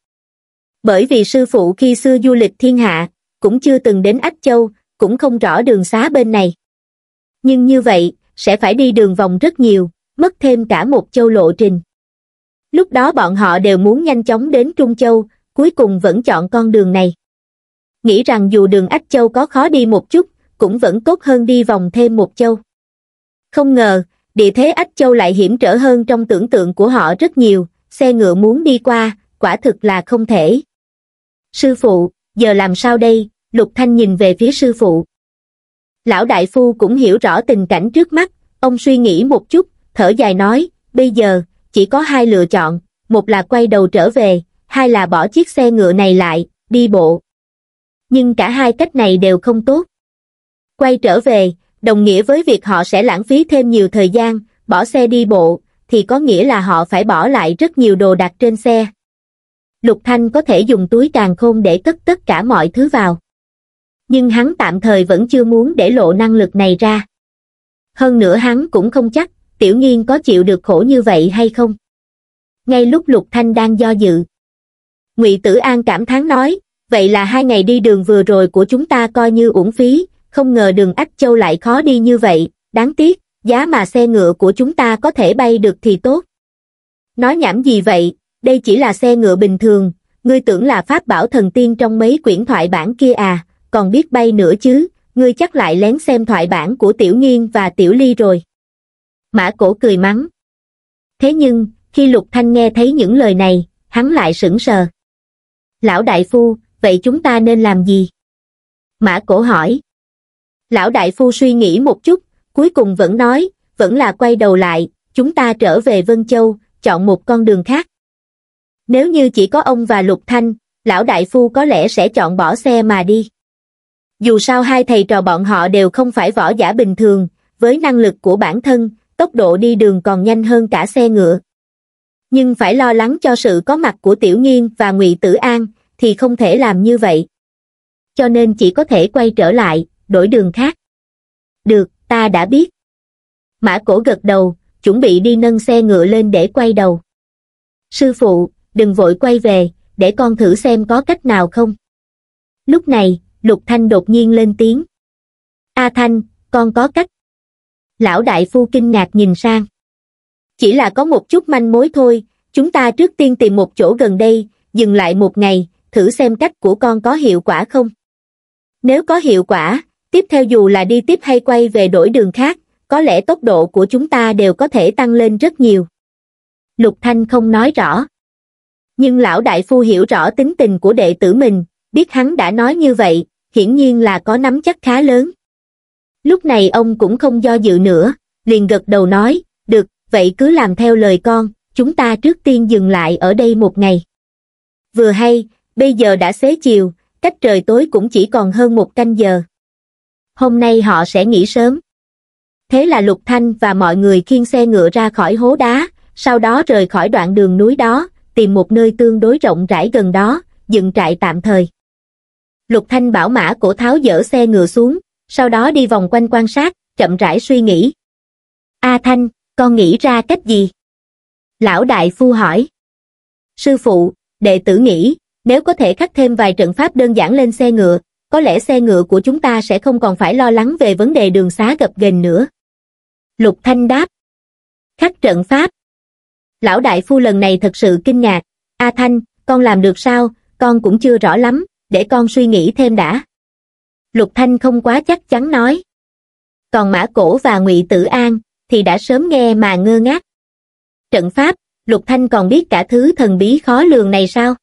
Bởi vì sư phụ khi xưa du lịch thiên hạ, cũng chưa từng đến Ách Châu, cũng không rõ đường xá bên này. Nhưng như vậy, sẽ phải đi đường vòng rất nhiều, mất thêm cả một châu lộ trình. Lúc đó bọn họ đều muốn nhanh chóng đến Trung Châu, cuối cùng vẫn chọn con đường này nghĩ rằng dù đường Ách Châu có khó đi một chút, cũng vẫn tốt hơn đi vòng thêm một châu. Không ngờ, địa thế Ách Châu lại hiểm trở hơn trong tưởng tượng của họ rất nhiều, xe ngựa muốn đi qua, quả thực là không thể. Sư phụ, giờ làm sao đây? Lục Thanh nhìn về phía sư phụ. Lão đại phu cũng hiểu rõ tình cảnh trước mắt, ông suy nghĩ một chút, thở dài nói, bây giờ, chỉ có hai lựa chọn, một là quay đầu trở về, hai là bỏ chiếc xe ngựa này lại, đi bộ nhưng cả hai cách này đều không tốt quay trở về đồng nghĩa với việc họ sẽ lãng phí thêm nhiều thời gian bỏ xe đi bộ thì có nghĩa là họ phải bỏ lại rất nhiều đồ đặt trên xe lục thanh có thể dùng túi càng khôn để cất tất cả mọi thứ vào nhưng hắn tạm thời vẫn chưa muốn để lộ năng lực này ra hơn nữa hắn cũng không chắc tiểu nghiên có chịu được khổ như vậy hay không ngay lúc lục thanh đang do dự ngụy tử an cảm thán nói vậy là hai ngày đi đường vừa rồi của chúng ta coi như uổng phí, không ngờ đường Ách Châu lại khó đi như vậy, đáng tiếc, giá mà xe ngựa của chúng ta có thể bay được thì tốt. Nói nhảm gì vậy, đây chỉ là xe ngựa bình thường, ngươi tưởng là pháp bảo thần tiên trong mấy quyển thoại bản kia à, còn biết bay nữa chứ, ngươi chắc lại lén xem thoại bản của Tiểu Nghiên và Tiểu Ly rồi. Mã cổ cười mắng. Thế nhưng, khi Lục Thanh nghe thấy những lời này, hắn lại sững sờ. Lão đại phu, vậy chúng ta nên làm gì? Mã cổ hỏi. Lão đại phu suy nghĩ một chút, cuối cùng vẫn nói, vẫn là quay đầu lại, chúng ta trở về Vân Châu, chọn một con đường khác. Nếu như chỉ có ông và Lục Thanh, lão đại phu có lẽ sẽ chọn bỏ xe mà đi. Dù sao hai thầy trò bọn họ đều không phải võ giả bình thường, với năng lực của bản thân, tốc độ đi đường còn nhanh hơn cả xe ngựa. Nhưng phải lo lắng cho sự có mặt của Tiểu Nghiên và Ngụy Tử An, thì không thể làm như vậy. Cho nên chỉ có thể quay trở lại, đổi đường khác. Được, ta đã biết. Mã cổ gật đầu, chuẩn bị đi nâng xe ngựa lên để quay đầu. Sư phụ, đừng vội quay về, để con thử xem có cách nào không. Lúc này, Lục Thanh đột nhiên lên tiếng. A Thanh, con có cách. Lão đại phu kinh ngạc nhìn sang. Chỉ là có một chút manh mối thôi, chúng ta trước tiên tìm một chỗ gần đây, dừng lại một ngày, thử xem cách của con có hiệu quả không. Nếu có hiệu quả, tiếp theo dù là đi tiếp hay quay về đổi đường khác, có lẽ tốc độ của chúng ta đều có thể tăng lên rất nhiều. Lục Thanh không nói rõ. Nhưng lão đại phu hiểu rõ tính tình của đệ tử mình, biết hắn đã nói như vậy, hiển nhiên là có nắm chắc khá lớn. Lúc này ông cũng không do dự nữa, liền gật đầu nói, được, vậy cứ làm theo lời con, chúng ta trước tiên dừng lại ở đây một ngày. Vừa hay, bây giờ đã xế chiều, cách trời tối cũng chỉ còn hơn một canh giờ. Hôm nay họ sẽ nghỉ sớm. Thế là Lục Thanh và mọi người khiêng xe ngựa ra khỏi hố đá, sau đó rời khỏi đoạn đường núi đó, tìm một nơi tương đối rộng rãi gần đó, dựng trại tạm thời. Lục Thanh bảo mã cổ tháo dỡ xe ngựa xuống, sau đó đi vòng quanh quan sát, chậm rãi suy nghĩ. A Thanh, con nghĩ ra cách gì? Lão đại phu hỏi. Sư phụ, đệ tử nghĩ, nếu có thể khắc thêm vài trận pháp đơn giản lên xe ngựa, có lẽ xe ngựa của chúng ta sẽ không còn phải lo lắng về vấn đề đường xá gập ghềnh nữa. Lục Thanh đáp. Khắc trận pháp. Lão đại phu lần này thật sự kinh ngạc. A Thanh, con làm được sao, con cũng chưa rõ lắm, để con suy nghĩ thêm đã. Lục Thanh không quá chắc chắn nói. Còn Mã Cổ và ngụy Tử An, thì đã sớm nghe mà ngơ ngác. Trận pháp, Lục Thanh còn biết cả thứ thần bí khó lường này sao?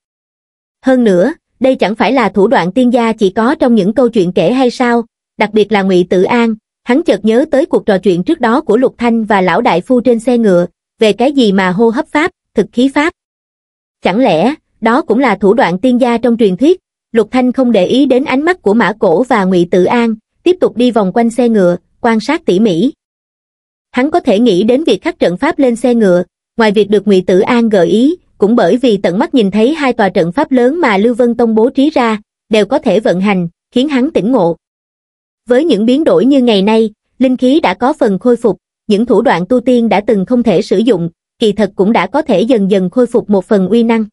hơn nữa đây chẳng phải là thủ đoạn tiên gia chỉ có trong những câu chuyện kể hay sao đặc biệt là ngụy tử an hắn chợt nhớ tới cuộc trò chuyện trước đó của lục thanh và lão đại phu trên xe ngựa về cái gì mà hô hấp pháp thực khí pháp chẳng lẽ đó cũng là thủ đoạn tiên gia trong truyền thuyết lục thanh không để ý đến ánh mắt của mã cổ và ngụy tử an tiếp tục đi vòng quanh xe ngựa quan sát tỉ mỉ hắn có thể nghĩ đến việc khắc trận pháp lên xe ngựa ngoài việc được ngụy tử an gợi ý cũng bởi vì tận mắt nhìn thấy hai tòa trận pháp lớn mà Lưu Vân Tông bố trí ra, đều có thể vận hành, khiến hắn tỉnh ngộ. Với những biến đổi như ngày nay, linh khí đã có phần khôi phục, những thủ đoạn tu tiên đã từng không thể sử dụng, kỳ thật cũng đã có thể dần dần khôi phục một phần uy năng.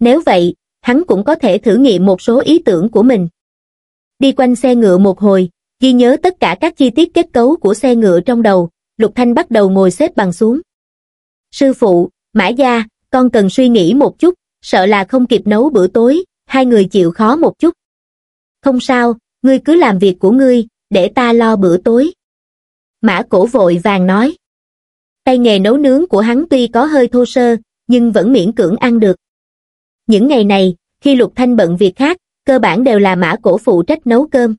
Nếu vậy, hắn cũng có thể thử nghiệm một số ý tưởng của mình. Đi quanh xe ngựa một hồi, ghi nhớ tất cả các chi tiết kết cấu của xe ngựa trong đầu, Lục Thanh bắt đầu ngồi xếp bằng xuống. Sư phụ, Mã Gia, con cần suy nghĩ một chút sợ là không kịp nấu bữa tối hai người chịu khó một chút không sao ngươi cứ làm việc của ngươi để ta lo bữa tối mã cổ vội vàng nói tay nghề nấu nướng của hắn tuy có hơi thô sơ nhưng vẫn miễn cưỡng ăn được những ngày này khi lục thanh bận việc khác cơ bản đều là mã cổ phụ trách nấu cơm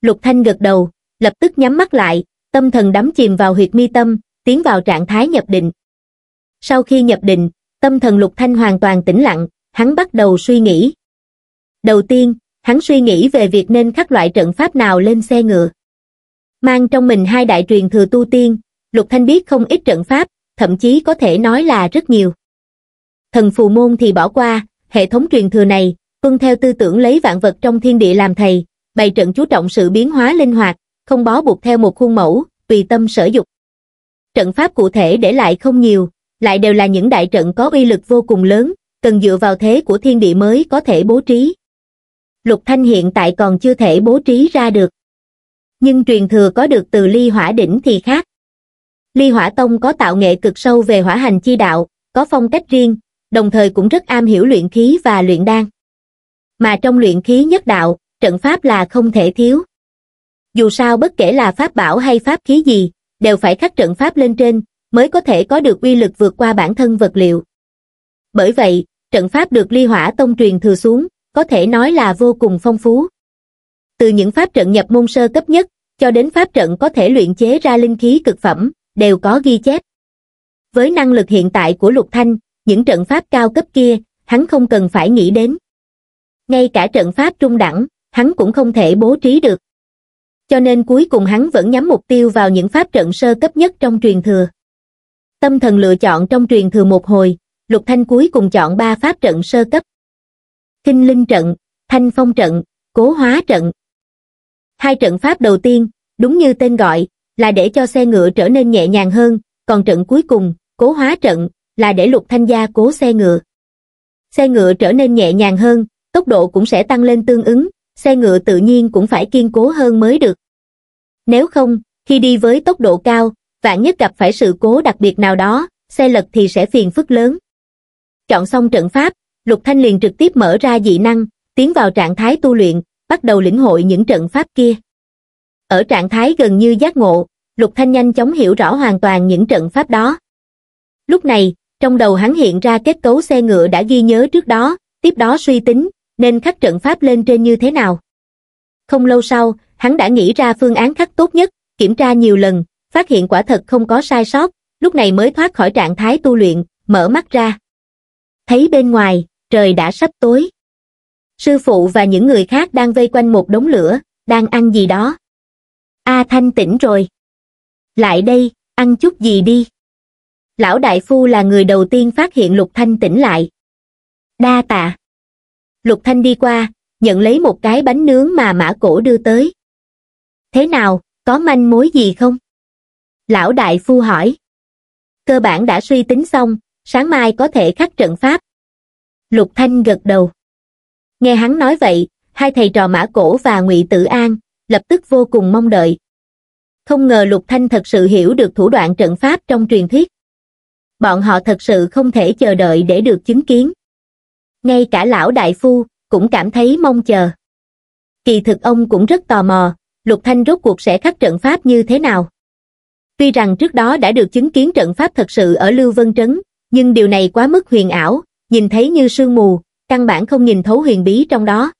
lục thanh gật đầu lập tức nhắm mắt lại tâm thần đắm chìm vào huyệt mi tâm tiến vào trạng thái nhập định sau khi nhập định tâm thần lục thanh hoàn toàn tĩnh lặng, hắn bắt đầu suy nghĩ. Đầu tiên, hắn suy nghĩ về việc nên khắc loại trận pháp nào lên xe ngựa. Mang trong mình hai đại truyền thừa tu tiên, lục thanh biết không ít trận pháp, thậm chí có thể nói là rất nhiều. Thần phù môn thì bỏ qua, hệ thống truyền thừa này, tuân theo tư tưởng lấy vạn vật trong thiên địa làm thầy, bày trận chú trọng sự biến hóa linh hoạt, không bó buộc theo một khuôn mẫu, tùy tâm sở dục. Trận pháp cụ thể để lại không nhiều, lại đều là những đại trận có uy lực vô cùng lớn, cần dựa vào thế của thiên địa mới có thể bố trí. Lục Thanh hiện tại còn chưa thể bố trí ra được. Nhưng truyền thừa có được từ ly hỏa đỉnh thì khác. Ly hỏa tông có tạo nghệ cực sâu về hỏa hành chi đạo, có phong cách riêng, đồng thời cũng rất am hiểu luyện khí và luyện đan. Mà trong luyện khí nhất đạo, trận pháp là không thể thiếu. Dù sao bất kể là pháp bảo hay pháp khí gì, đều phải khắc trận pháp lên trên, mới có thể có được uy lực vượt qua bản thân vật liệu. Bởi vậy, trận pháp được ly hỏa tông truyền thừa xuống, có thể nói là vô cùng phong phú. Từ những pháp trận nhập môn sơ cấp nhất, cho đến pháp trận có thể luyện chế ra linh khí cực phẩm, đều có ghi chép. Với năng lực hiện tại của Lục Thanh, những trận pháp cao cấp kia, hắn không cần phải nghĩ đến. Ngay cả trận pháp trung đẳng, hắn cũng không thể bố trí được. Cho nên cuối cùng hắn vẫn nhắm mục tiêu vào những pháp trận sơ cấp nhất trong truyền thừa. Tâm thần lựa chọn trong truyền thừa một hồi, Lục Thanh cuối cùng chọn ba pháp trận sơ cấp. Kinh Linh trận, Thanh Phong trận, Cố Hóa trận. Hai trận pháp đầu tiên, đúng như tên gọi, là để cho xe ngựa trở nên nhẹ nhàng hơn, còn trận cuối cùng, Cố Hóa trận, là để Lục Thanh gia cố xe ngựa. Xe ngựa trở nên nhẹ nhàng hơn, tốc độ cũng sẽ tăng lên tương ứng, xe ngựa tự nhiên cũng phải kiên cố hơn mới được. Nếu không, khi đi với tốc độ cao, vạn nhất gặp phải sự cố đặc biệt nào đó, xe lật thì sẽ phiền phức lớn. Chọn xong trận pháp, Lục Thanh liền trực tiếp mở ra dị năng, tiến vào trạng thái tu luyện, bắt đầu lĩnh hội những trận pháp kia. Ở trạng thái gần như giác ngộ, Lục Thanh nhanh chóng hiểu rõ hoàn toàn những trận pháp đó. Lúc này, trong đầu hắn hiện ra kết cấu xe ngựa đã ghi nhớ trước đó, tiếp đó suy tính, nên khắc trận pháp lên trên như thế nào. Không lâu sau, hắn đã nghĩ ra phương án khắc tốt nhất, kiểm tra nhiều lần, phát hiện quả thật không có sai sót, lúc này mới thoát khỏi trạng thái tu luyện, mở mắt ra. Thấy bên ngoài, trời đã sắp tối. Sư phụ và những người khác đang vây quanh một đống lửa, đang ăn gì đó. A Thanh tỉnh rồi. Lại đây, ăn chút gì đi. Lão Đại Phu là người đầu tiên phát hiện Lục Thanh tỉnh lại. Đa tạ. Lục Thanh đi qua, nhận lấy một cái bánh nướng mà mã cổ đưa tới. Thế nào, có manh mối gì không? Lão đại phu hỏi. Cơ bản đã suy tính xong, sáng mai có thể khắc trận pháp. Lục Thanh gật đầu. Nghe hắn nói vậy, hai thầy trò Mã Cổ và Ngụy Tử An lập tức vô cùng mong đợi. Không ngờ Lục Thanh thật sự hiểu được thủ đoạn trận pháp trong truyền thuyết. Bọn họ thật sự không thể chờ đợi để được chứng kiến. Ngay cả lão đại phu cũng cảm thấy mong chờ. Kỳ thực ông cũng rất tò mò, Lục Thanh rốt cuộc sẽ khắc trận pháp như thế nào. Tuy rằng trước đó đã được chứng kiến trận pháp thật sự ở Lưu Vân Trấn, nhưng điều này quá mức huyền ảo, nhìn thấy như sương mù, căn bản không nhìn thấu huyền bí trong đó.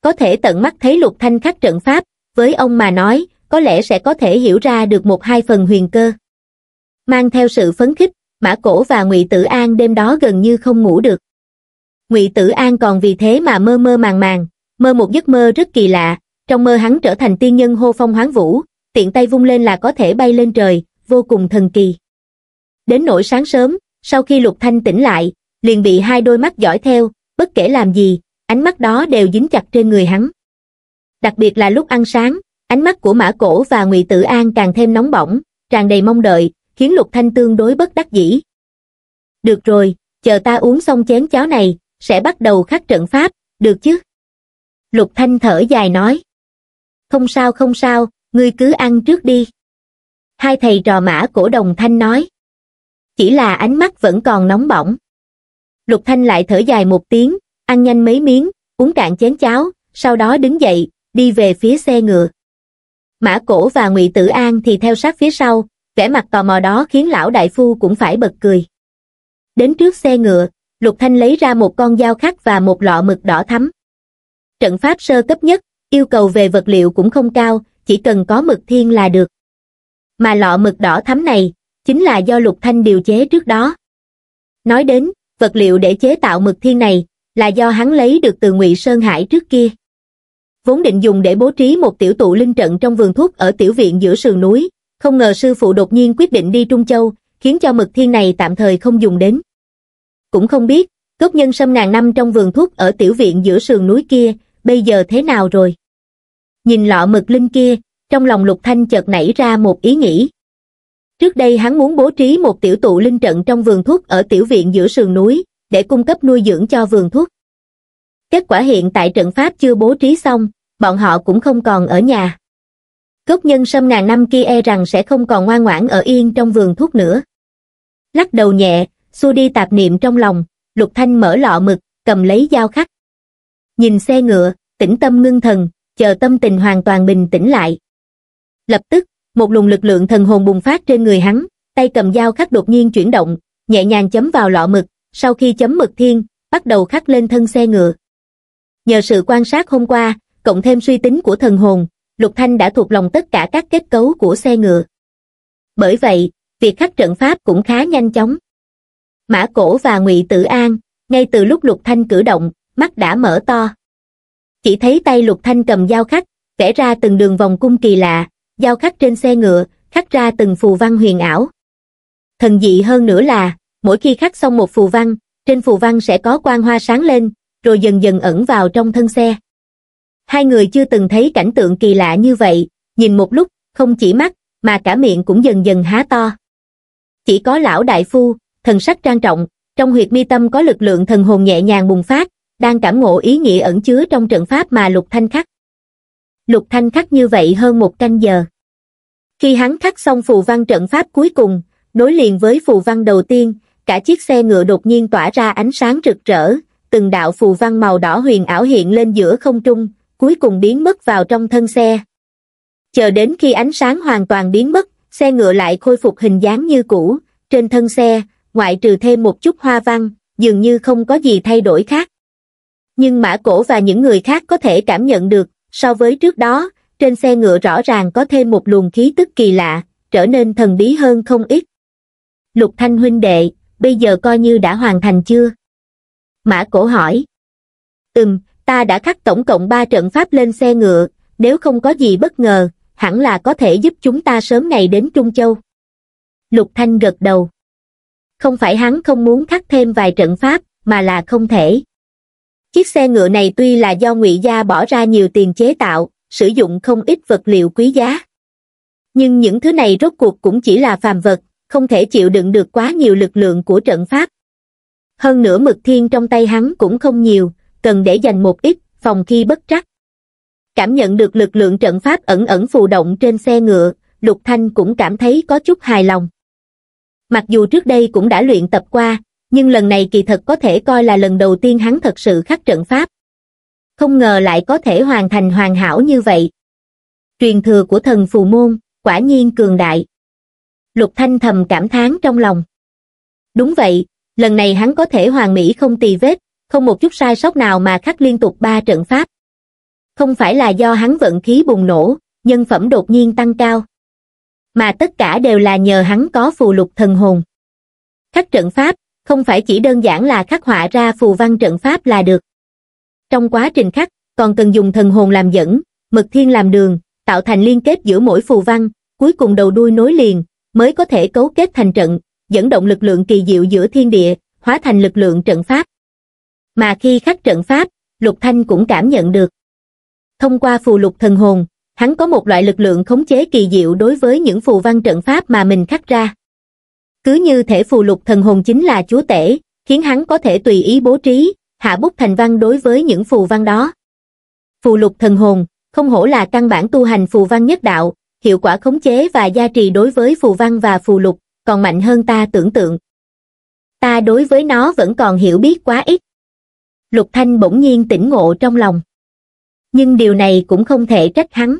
Có thể tận mắt thấy lục thanh khắc trận pháp, với ông mà nói, có lẽ sẽ có thể hiểu ra được một hai phần huyền cơ. Mang theo sự phấn khích, Mã Cổ và Ngụy Tử An đêm đó gần như không ngủ được. Ngụy Tử An còn vì thế mà mơ mơ màng màng, mơ một giấc mơ rất kỳ lạ, trong mơ hắn trở thành tiên nhân hô phong hoáng vũ, tiện tay vung lên là có thể bay lên trời, vô cùng thần kỳ. Đến nỗi sáng sớm, sau khi Lục Thanh tỉnh lại, liền bị hai đôi mắt dõi theo, bất kể làm gì, ánh mắt đó đều dính chặt trên người hắn. Đặc biệt là lúc ăn sáng, ánh mắt của Mã Cổ và Ngụy Tử An càng thêm nóng bỏng, tràn đầy mong đợi, khiến Lục Thanh tương đối bất đắc dĩ. Được rồi, chờ ta uống xong chén cháo này, sẽ bắt đầu khắc trận pháp, được chứ? Lục Thanh thở dài nói. Không sao không sao, ngươi cứ ăn trước đi hai thầy trò mã cổ đồng thanh nói chỉ là ánh mắt vẫn còn nóng bỏng lục thanh lại thở dài một tiếng ăn nhanh mấy miếng uống cạn chén cháo sau đó đứng dậy đi về phía xe ngựa mã cổ và ngụy tử an thì theo sát phía sau vẻ mặt tò mò đó khiến lão đại phu cũng phải bật cười đến trước xe ngựa lục thanh lấy ra một con dao khắc và một lọ mực đỏ thắm trận pháp sơ cấp nhất yêu cầu về vật liệu cũng không cao chỉ cần có mực thiên là được. Mà lọ mực đỏ thắm này, chính là do Lục Thanh điều chế trước đó. Nói đến, vật liệu để chế tạo mực thiên này, là do hắn lấy được từ ngụy Sơn Hải trước kia. Vốn định dùng để bố trí một tiểu tụ linh trận trong vườn thuốc ở tiểu viện giữa sườn núi, không ngờ sư phụ đột nhiên quyết định đi Trung Châu, khiến cho mực thiên này tạm thời không dùng đến. Cũng không biết, gốc nhân sâm ngàn năm trong vườn thuốc ở tiểu viện giữa sườn núi kia, bây giờ thế nào rồi? nhìn lọ mực linh kia trong lòng lục thanh chợt nảy ra một ý nghĩ trước đây hắn muốn bố trí một tiểu tụ linh trận trong vườn thuốc ở tiểu viện giữa sườn núi để cung cấp nuôi dưỡng cho vườn thuốc kết quả hiện tại trận pháp chưa bố trí xong bọn họ cũng không còn ở nhà gốc nhân sâm ngàn năm kia e rằng sẽ không còn ngoan ngoãn ở yên trong vườn thuốc nữa lắc đầu nhẹ xua đi tạp niệm trong lòng lục thanh mở lọ mực cầm lấy dao khắc nhìn xe ngựa tĩnh tâm ngưng thần chờ tâm tình hoàn toàn bình tĩnh lại lập tức một luồng lực lượng thần hồn bùng phát trên người hắn tay cầm dao khắc đột nhiên chuyển động nhẹ nhàng chấm vào lọ mực sau khi chấm mực thiên bắt đầu khắc lên thân xe ngựa nhờ sự quan sát hôm qua cộng thêm suy tính của thần hồn lục thanh đã thuộc lòng tất cả các kết cấu của xe ngựa bởi vậy việc khắc trận pháp cũng khá nhanh chóng mã cổ và ngụy tử an ngay từ lúc lục thanh cử động mắt đã mở to chỉ thấy tay lục thanh cầm dao khắc vẽ ra từng đường vòng cung kỳ lạ dao khắc trên xe ngựa khắc ra từng phù văn huyền ảo thần dị hơn nữa là mỗi khi khắc xong một phù văn trên phù văn sẽ có quang hoa sáng lên rồi dần dần ẩn vào trong thân xe hai người chưa từng thấy cảnh tượng kỳ lạ như vậy nhìn một lúc không chỉ mắt mà cả miệng cũng dần dần há to chỉ có lão đại phu thần sắc trang trọng trong huyệt mi tâm có lực lượng thần hồn nhẹ nhàng bùng phát đang cảm ngộ ý nghĩa ẩn chứa trong trận pháp mà lục thanh khắc. Lục thanh khắc như vậy hơn một canh giờ. Khi hắn khắc xong phù văn trận pháp cuối cùng, đối liền với phù văn đầu tiên, cả chiếc xe ngựa đột nhiên tỏa ra ánh sáng rực rỡ, từng đạo phù văn màu đỏ huyền ảo hiện lên giữa không trung, cuối cùng biến mất vào trong thân xe. Chờ đến khi ánh sáng hoàn toàn biến mất, xe ngựa lại khôi phục hình dáng như cũ, trên thân xe, ngoại trừ thêm một chút hoa văn, dường như không có gì thay đổi khác nhưng mã cổ và những người khác có thể cảm nhận được, so với trước đó, trên xe ngựa rõ ràng có thêm một luồng khí tức kỳ lạ, trở nên thần bí hơn không ít. Lục Thanh huynh đệ, bây giờ coi như đã hoàn thành chưa? Mã cổ hỏi. Ừm, ta đã khắc tổng cộng 3 trận pháp lên xe ngựa, nếu không có gì bất ngờ, hẳn là có thể giúp chúng ta sớm ngày đến Trung Châu. Lục Thanh gật đầu. Không phải hắn không muốn khắc thêm vài trận pháp, mà là không thể chiếc xe ngựa này tuy là do ngụy gia bỏ ra nhiều tiền chế tạo sử dụng không ít vật liệu quý giá nhưng những thứ này rốt cuộc cũng chỉ là phàm vật không thể chịu đựng được quá nhiều lực lượng của trận pháp hơn nữa mực thiên trong tay hắn cũng không nhiều cần để dành một ít phòng khi bất trắc cảm nhận được lực lượng trận pháp ẩn ẩn phù động trên xe ngựa lục thanh cũng cảm thấy có chút hài lòng mặc dù trước đây cũng đã luyện tập qua nhưng lần này kỳ thật có thể coi là lần đầu tiên hắn thật sự khắc trận pháp. Không ngờ lại có thể hoàn thành hoàn hảo như vậy. Truyền thừa của thần phù môn, quả nhiên cường đại. Lục Thanh thầm cảm thán trong lòng. Đúng vậy, lần này hắn có thể hoàn mỹ không tì vết, không một chút sai sót nào mà khắc liên tục ba trận pháp. Không phải là do hắn vận khí bùng nổ, nhân phẩm đột nhiên tăng cao. Mà tất cả đều là nhờ hắn có phù lục thần hồn. Khắc trận pháp, không phải chỉ đơn giản là khắc họa ra phù văn trận pháp là được. Trong quá trình khắc, còn cần dùng thần hồn làm dẫn, mực thiên làm đường, tạo thành liên kết giữa mỗi phù văn, cuối cùng đầu đuôi nối liền, mới có thể cấu kết thành trận, dẫn động lực lượng kỳ diệu giữa thiên địa, hóa thành lực lượng trận pháp. Mà khi khắc trận pháp, Lục Thanh cũng cảm nhận được. Thông qua phù lục thần hồn, hắn có một loại lực lượng khống chế kỳ diệu đối với những phù văn trận pháp mà mình khắc ra cứ như thể phù lục thần hồn chính là chúa tể, khiến hắn có thể tùy ý bố trí, hạ bút thành văn đối với những phù văn đó. Phù lục thần hồn, không hổ là căn bản tu hành phù văn nhất đạo, hiệu quả khống chế và gia trì đối với phù văn và phù lục còn mạnh hơn ta tưởng tượng. Ta đối với nó vẫn còn hiểu biết quá ít. Lục Thanh bỗng nhiên tỉnh ngộ trong lòng. Nhưng điều này cũng không thể trách hắn.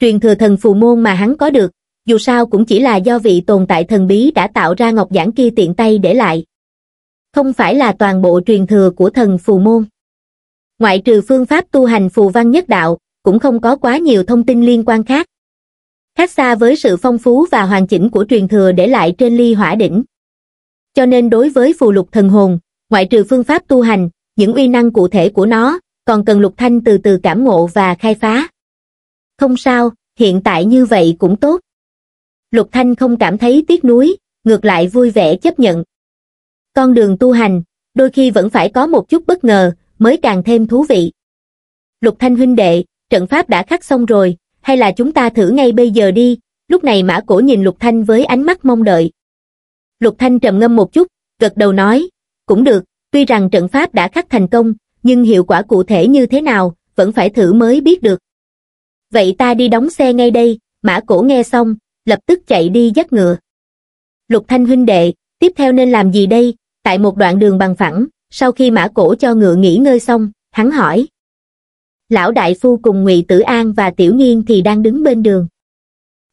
Truyền thừa thần phù môn mà hắn có được dù sao cũng chỉ là do vị tồn tại thần bí đã tạo ra ngọc giản kia tiện tay để lại. Không phải là toàn bộ truyền thừa của thần phù môn. Ngoại trừ phương pháp tu hành phù văn nhất đạo, cũng không có quá nhiều thông tin liên quan khác. Khác xa với sự phong phú và hoàn chỉnh của truyền thừa để lại trên ly hỏa đỉnh. Cho nên đối với phù lục thần hồn, ngoại trừ phương pháp tu hành, những uy năng cụ thể của nó, còn cần lục thanh từ từ cảm ngộ và khai phá. Không sao, hiện tại như vậy cũng tốt. Lục Thanh không cảm thấy tiếc nuối, ngược lại vui vẻ chấp nhận. Con đường tu hành, đôi khi vẫn phải có một chút bất ngờ, mới càng thêm thú vị. Lục Thanh huynh đệ, trận pháp đã khắc xong rồi, hay là chúng ta thử ngay bây giờ đi, lúc này mã cổ nhìn Lục Thanh với ánh mắt mong đợi. Lục Thanh trầm ngâm một chút, gật đầu nói, cũng được, tuy rằng trận pháp đã khắc thành công, nhưng hiệu quả cụ thể như thế nào, vẫn phải thử mới biết được. Vậy ta đi đóng xe ngay đây, mã cổ nghe xong, lập tức chạy đi dắt ngựa lục thanh huynh đệ tiếp theo nên làm gì đây tại một đoạn đường bằng phẳng sau khi mã cổ cho ngựa nghỉ ngơi xong hắn hỏi lão đại phu cùng ngụy tử an và tiểu nghiên thì đang đứng bên đường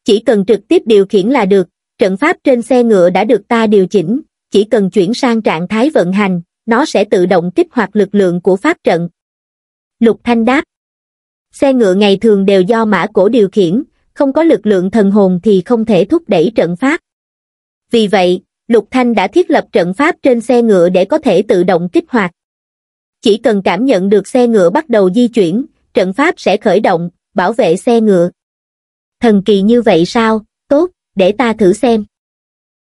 chỉ cần trực tiếp điều khiển là được trận pháp trên xe ngựa đã được ta điều chỉnh chỉ cần chuyển sang trạng thái vận hành nó sẽ tự động kích hoạt lực lượng của pháp trận lục thanh đáp xe ngựa ngày thường đều do mã cổ điều khiển không có lực lượng thần hồn thì không thể thúc đẩy trận pháp. Vì vậy, Lục Thanh đã thiết lập trận pháp trên xe ngựa để có thể tự động kích hoạt. Chỉ cần cảm nhận được xe ngựa bắt đầu di chuyển, trận pháp sẽ khởi động, bảo vệ xe ngựa. Thần kỳ như vậy sao, tốt, để ta thử xem.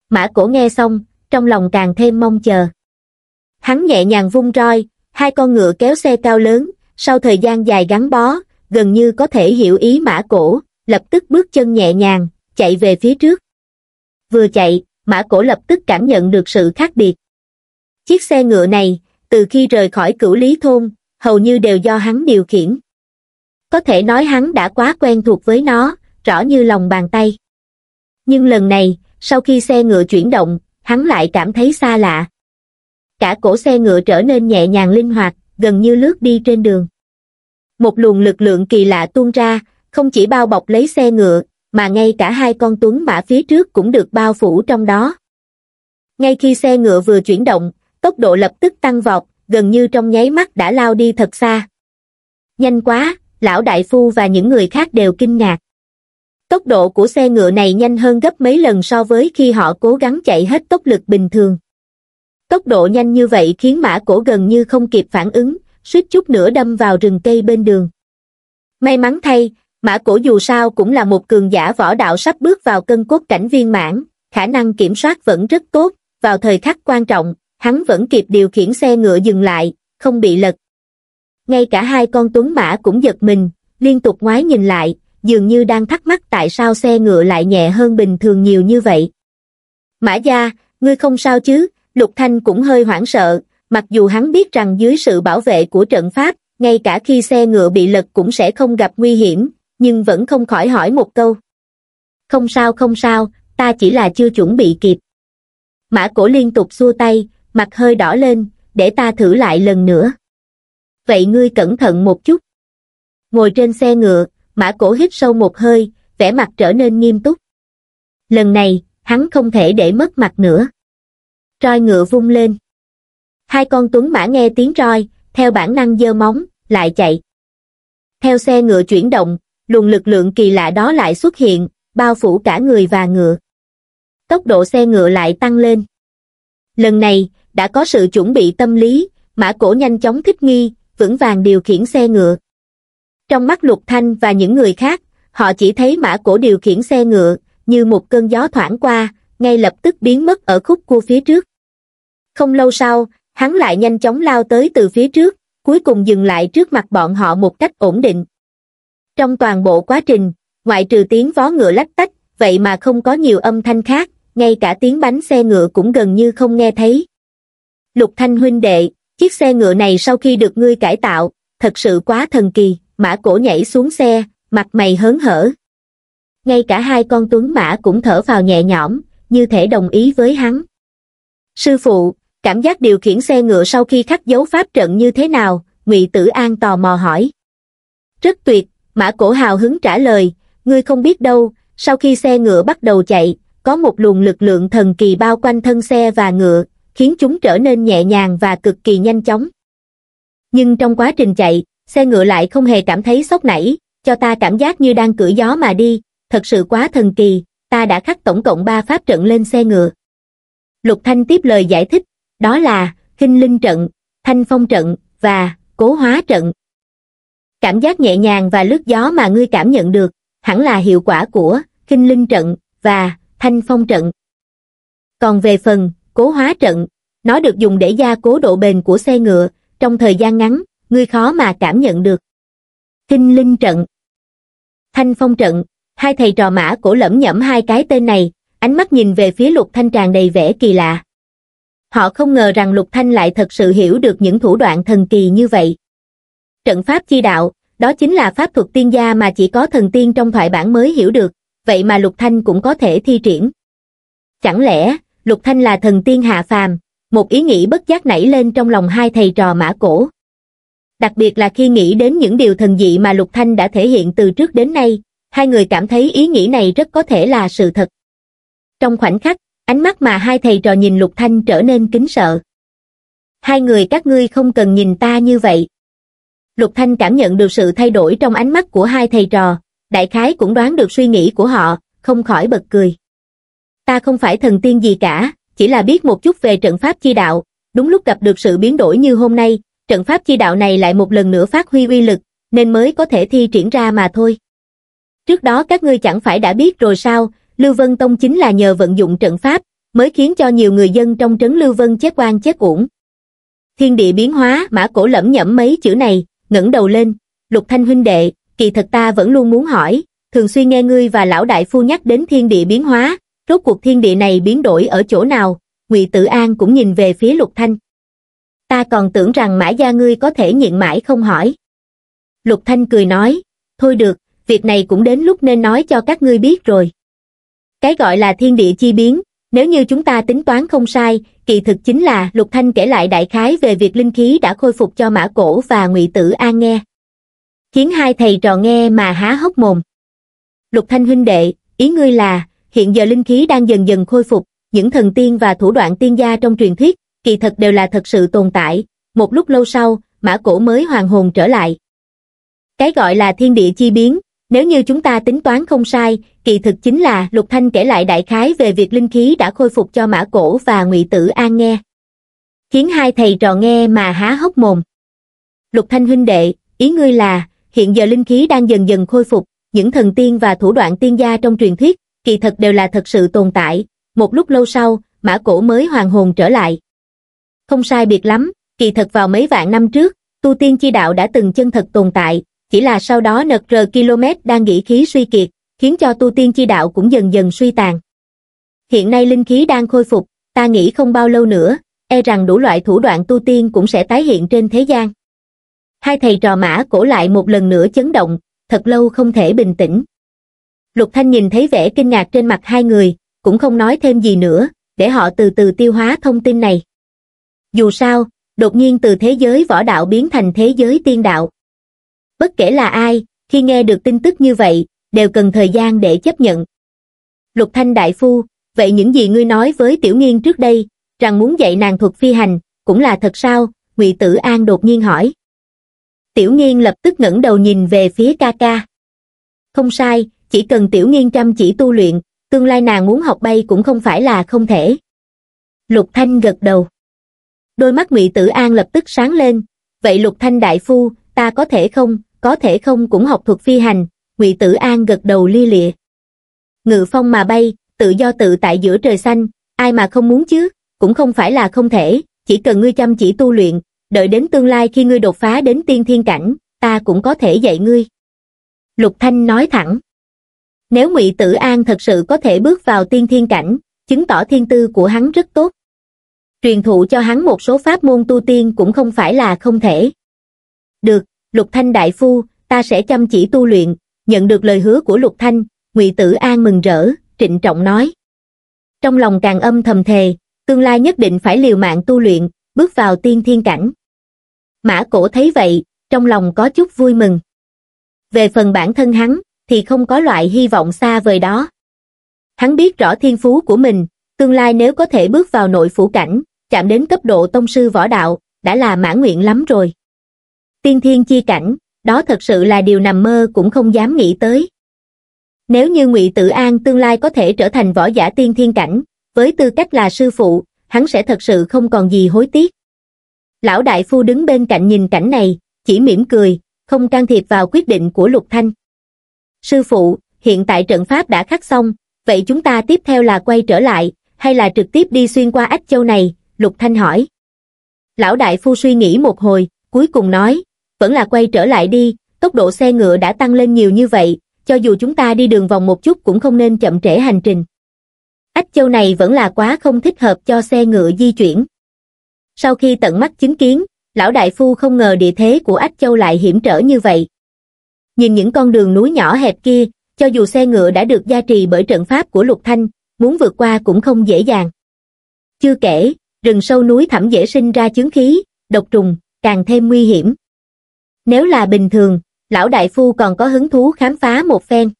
Mã cổ nghe xong, trong lòng càng thêm mong chờ. Hắn nhẹ nhàng vung roi, hai con ngựa kéo xe cao lớn, sau thời gian dài gắn bó, gần như có thể hiểu ý mã cổ, lập tức bước chân nhẹ nhàng chạy về phía trước vừa chạy mã cổ lập tức cảm nhận được sự khác biệt chiếc xe ngựa này từ khi rời khỏi cửu lý thôn hầu như đều do hắn điều khiển có thể nói hắn đã quá quen thuộc với nó rõ như lòng bàn tay nhưng lần này sau khi xe ngựa chuyển động hắn lại cảm thấy xa lạ cả cổ xe ngựa trở nên nhẹ nhàng linh hoạt gần như lướt đi trên đường một luồng lực lượng kỳ lạ tuôn ra không chỉ bao bọc lấy xe ngựa, mà ngay cả hai con tuấn mã phía trước cũng được bao phủ trong đó. Ngay khi xe ngựa vừa chuyển động, tốc độ lập tức tăng vọt, gần như trong nháy mắt đã lao đi thật xa. Nhanh quá, lão đại phu và những người khác đều kinh ngạc. Tốc độ của xe ngựa này nhanh hơn gấp mấy lần so với khi họ cố gắng chạy hết tốc lực bình thường. Tốc độ nhanh như vậy khiến mã cổ gần như không kịp phản ứng, suýt chút nữa đâm vào rừng cây bên đường. May mắn thay, Mã cổ dù sao cũng là một cường giả võ đạo sắp bước vào cân cốt cảnh viên mãn, khả năng kiểm soát vẫn rất tốt, vào thời khắc quan trọng, hắn vẫn kịp điều khiển xe ngựa dừng lại, không bị lật. Ngay cả hai con tuấn mã cũng giật mình, liên tục ngoái nhìn lại, dường như đang thắc mắc tại sao xe ngựa lại nhẹ hơn bình thường nhiều như vậy. Mã gia, ngươi không sao chứ, Lục Thanh cũng hơi hoảng sợ, mặc dù hắn biết rằng dưới sự bảo vệ của trận pháp, ngay cả khi xe ngựa bị lật cũng sẽ không gặp nguy hiểm, nhưng vẫn không khỏi hỏi một câu. Không sao không sao, ta chỉ là chưa chuẩn bị kịp. Mã cổ liên tục xua tay, mặt hơi đỏ lên, để ta thử lại lần nữa. Vậy ngươi cẩn thận một chút. Ngồi trên xe ngựa, mã cổ hít sâu một hơi, vẻ mặt trở nên nghiêm túc. Lần này, hắn không thể để mất mặt nữa. Roi ngựa vung lên. Hai con tuấn mã nghe tiếng roi, theo bản năng giơ móng, lại chạy. Theo xe ngựa chuyển động, luồng lực lượng kỳ lạ đó lại xuất hiện, bao phủ cả người và ngựa. Tốc độ xe ngựa lại tăng lên. Lần này, đã có sự chuẩn bị tâm lý, mã cổ nhanh chóng thích nghi, vững vàng điều khiển xe ngựa. Trong mắt Lục Thanh và những người khác, họ chỉ thấy mã cổ điều khiển xe ngựa, như một cơn gió thoảng qua, ngay lập tức biến mất ở khúc cua phía trước. Không lâu sau, hắn lại nhanh chóng lao tới từ phía trước, cuối cùng dừng lại trước mặt bọn họ một cách ổn định. Trong toàn bộ quá trình, ngoại trừ tiếng vó ngựa lách tách, vậy mà không có nhiều âm thanh khác, ngay cả tiếng bánh xe ngựa cũng gần như không nghe thấy. Lục Thanh huynh đệ, chiếc xe ngựa này sau khi được ngươi cải tạo, thật sự quá thần kỳ, mã cổ nhảy xuống xe, mặt mày hớn hở. Ngay cả hai con tuấn mã cũng thở vào nhẹ nhõm, như thể đồng ý với hắn. Sư phụ, cảm giác điều khiển xe ngựa sau khi khắc dấu pháp trận như thế nào, ngụy Tử An tò mò hỏi. Rất tuyệt, Mã cổ hào hứng trả lời, ngươi không biết đâu, sau khi xe ngựa bắt đầu chạy, có một luồng lực lượng thần kỳ bao quanh thân xe và ngựa, khiến chúng trở nên nhẹ nhàng và cực kỳ nhanh chóng. Nhưng trong quá trình chạy, xe ngựa lại không hề cảm thấy sốc nảy, cho ta cảm giác như đang cưỡi gió mà đi, thật sự quá thần kỳ, ta đã khắc tổng cộng 3 pháp trận lên xe ngựa. Lục Thanh tiếp lời giải thích, đó là, kinh linh trận, thanh phong trận, và cố hóa trận. Cảm giác nhẹ nhàng và lướt gió mà ngươi cảm nhận được, hẳn là hiệu quả của kinh linh trận và thanh phong trận. Còn về phần cố hóa trận, nó được dùng để gia cố độ bền của xe ngựa, trong thời gian ngắn, ngươi khó mà cảm nhận được. Kinh linh trận Thanh phong trận, hai thầy trò mã cổ lẫm nhẫm hai cái tên này, ánh mắt nhìn về phía lục thanh tràn đầy vẻ kỳ lạ. Họ không ngờ rằng lục thanh lại thật sự hiểu được những thủ đoạn thần kỳ như vậy trận pháp chi đạo đó chính là pháp thuật tiên gia mà chỉ có thần tiên trong thoại bản mới hiểu được vậy mà lục thanh cũng có thể thi triển chẳng lẽ lục thanh là thần tiên hạ phàm một ý nghĩ bất giác nảy lên trong lòng hai thầy trò mã cổ đặc biệt là khi nghĩ đến những điều thần dị mà lục thanh đã thể hiện từ trước đến nay hai người cảm thấy ý nghĩ này rất có thể là sự thật trong khoảnh khắc ánh mắt mà hai thầy trò nhìn lục thanh trở nên kính sợ hai người các ngươi không cần nhìn ta như vậy Lục Thanh cảm nhận được sự thay đổi trong ánh mắt của hai thầy trò, đại khái cũng đoán được suy nghĩ của họ, không khỏi bật cười. Ta không phải thần tiên gì cả, chỉ là biết một chút về trận pháp chi đạo, đúng lúc gặp được sự biến đổi như hôm nay, trận pháp chi đạo này lại một lần nữa phát huy uy lực, nên mới có thể thi triển ra mà thôi. Trước đó các ngươi chẳng phải đã biết rồi sao, Lưu Vân Tông chính là nhờ vận dụng trận pháp, mới khiến cho nhiều người dân trong trấn Lưu Vân chết oan chết uổng. Thiên địa biến hóa, mã cổ lẩm nhẩm mấy chữ này, ngẩng đầu lên, lục thanh huynh đệ, kỳ thật ta vẫn luôn muốn hỏi, thường xuyên nghe ngươi và lão đại phu nhắc đến thiên địa biến hóa, rốt cuộc thiên địa này biến đổi ở chỗ nào, ngụy Tử An cũng nhìn về phía lục thanh. Ta còn tưởng rằng mã gia ngươi có thể nhịn mãi không hỏi. Lục Thanh cười nói, thôi được, việc này cũng đến lúc nên nói cho các ngươi biết rồi. Cái gọi là thiên địa chi biến, nếu như chúng ta tính toán không sai, kỳ thực chính là lục thanh kể lại đại khái về việc linh khí đã khôi phục cho mã cổ và ngụy tử an nghe khiến hai thầy trò nghe mà há hốc mồm lục thanh huynh đệ ý ngươi là hiện giờ linh khí đang dần dần khôi phục những thần tiên và thủ đoạn tiên gia trong truyền thuyết kỳ thật đều là thật sự tồn tại một lúc lâu sau mã cổ mới hoàn hồn trở lại cái gọi là thiên địa chi biến nếu như chúng ta tính toán không sai, kỳ thực chính là Lục Thanh kể lại đại khái về việc linh khí đã khôi phục cho Mã Cổ và Ngụy Tử An nghe. Khiến hai thầy trò nghe mà há hốc mồm. Lục Thanh huynh đệ, ý ngươi là, hiện giờ linh khí đang dần dần khôi phục, những thần tiên và thủ đoạn tiên gia trong truyền thuyết, kỳ thật đều là thật sự tồn tại. Một lúc lâu sau, Mã Cổ mới hoàn hồn trở lại. Không sai biệt lắm, kỳ thật vào mấy vạn năm trước, tu tiên chi đạo đã từng chân thật tồn tại, chỉ là sau đó nật rờ km đang nghỉ khí suy kiệt, khiến cho tu tiên chi đạo cũng dần dần suy tàn. Hiện nay linh khí đang khôi phục, ta nghĩ không bao lâu nữa, e rằng đủ loại thủ đoạn tu tiên cũng sẽ tái hiện trên thế gian. Hai thầy trò mã cổ lại một lần nữa chấn động, thật lâu không thể bình tĩnh. Lục Thanh nhìn thấy vẻ kinh ngạc trên mặt hai người, cũng không nói thêm gì nữa, để họ từ từ tiêu hóa thông tin này. Dù sao, đột nhiên từ thế giới võ đạo biến thành thế giới tiên đạo, bất kể là ai khi nghe được tin tức như vậy đều cần thời gian để chấp nhận lục thanh đại phu vậy những gì ngươi nói với tiểu nghiên trước đây rằng muốn dạy nàng thuật phi hành cũng là thật sao ngụy tử an đột nhiên hỏi tiểu nghiên lập tức ngẩng đầu nhìn về phía ca ca không sai chỉ cần tiểu nghiên chăm chỉ tu luyện tương lai nàng muốn học bay cũng không phải là không thể lục thanh gật đầu đôi mắt ngụy tử an lập tức sáng lên vậy lục thanh đại phu ta có thể không có thể không cũng học thuật phi hành, Ngụy Tử An gật đầu lia lịa. Ngự phong mà bay, tự do tự tại giữa trời xanh, ai mà không muốn chứ, cũng không phải là không thể, chỉ cần ngươi chăm chỉ tu luyện, đợi đến tương lai khi ngươi đột phá đến tiên thiên cảnh, ta cũng có thể dạy ngươi. Lục Thanh nói thẳng. Nếu Ngụy Tử An thật sự có thể bước vào tiên thiên cảnh, chứng tỏ thiên tư của hắn rất tốt. Truyền thụ cho hắn một số pháp môn tu tiên cũng không phải là không thể. Được, Lục Thanh đại phu, ta sẽ chăm chỉ tu luyện, nhận được lời hứa của Lục Thanh, Ngụy Tử An mừng rỡ, trịnh trọng nói. Trong lòng càng âm thầm thề, tương lai nhất định phải liều mạng tu luyện, bước vào tiên thiên cảnh. Mã cổ thấy vậy, trong lòng có chút vui mừng. Về phần bản thân hắn, thì không có loại hy vọng xa vời đó. Hắn biết rõ thiên phú của mình, tương lai nếu có thể bước vào nội phủ cảnh, chạm đến cấp độ tông sư võ đạo, đã là mãn nguyện lắm rồi tiên thiên chi cảnh, đó thật sự là điều nằm mơ cũng không dám nghĩ tới. Nếu như ngụy Tử An tương lai có thể trở thành võ giả tiên thiên cảnh, với tư cách là sư phụ, hắn sẽ thật sự không còn gì hối tiếc. Lão đại phu đứng bên cạnh nhìn cảnh này, chỉ mỉm cười, không can thiệp vào quyết định của Lục Thanh. Sư phụ, hiện tại trận pháp đã khắc xong, vậy chúng ta tiếp theo là quay trở lại, hay là trực tiếp đi xuyên qua ách châu này, Lục Thanh hỏi. Lão đại phu suy nghĩ một hồi, cuối cùng nói, vẫn là quay trở lại đi, tốc độ xe ngựa đã tăng lên nhiều như vậy, cho dù chúng ta đi đường vòng một chút cũng không nên chậm trễ hành trình. Ách châu này vẫn là quá không thích hợp cho xe ngựa di chuyển. Sau khi tận mắt chứng kiến, lão đại phu không ngờ địa thế của Ách châu lại hiểm trở như vậy. Nhìn những con đường núi nhỏ hẹp kia, cho dù xe ngựa đã được gia trì bởi trận pháp của Lục Thanh, muốn vượt qua cũng không dễ dàng. Chưa kể, rừng sâu núi thẳm dễ sinh ra chứng khí, độc trùng, càng thêm nguy hiểm. Nếu là bình thường, lão đại phu còn có hứng thú khám phá một phen.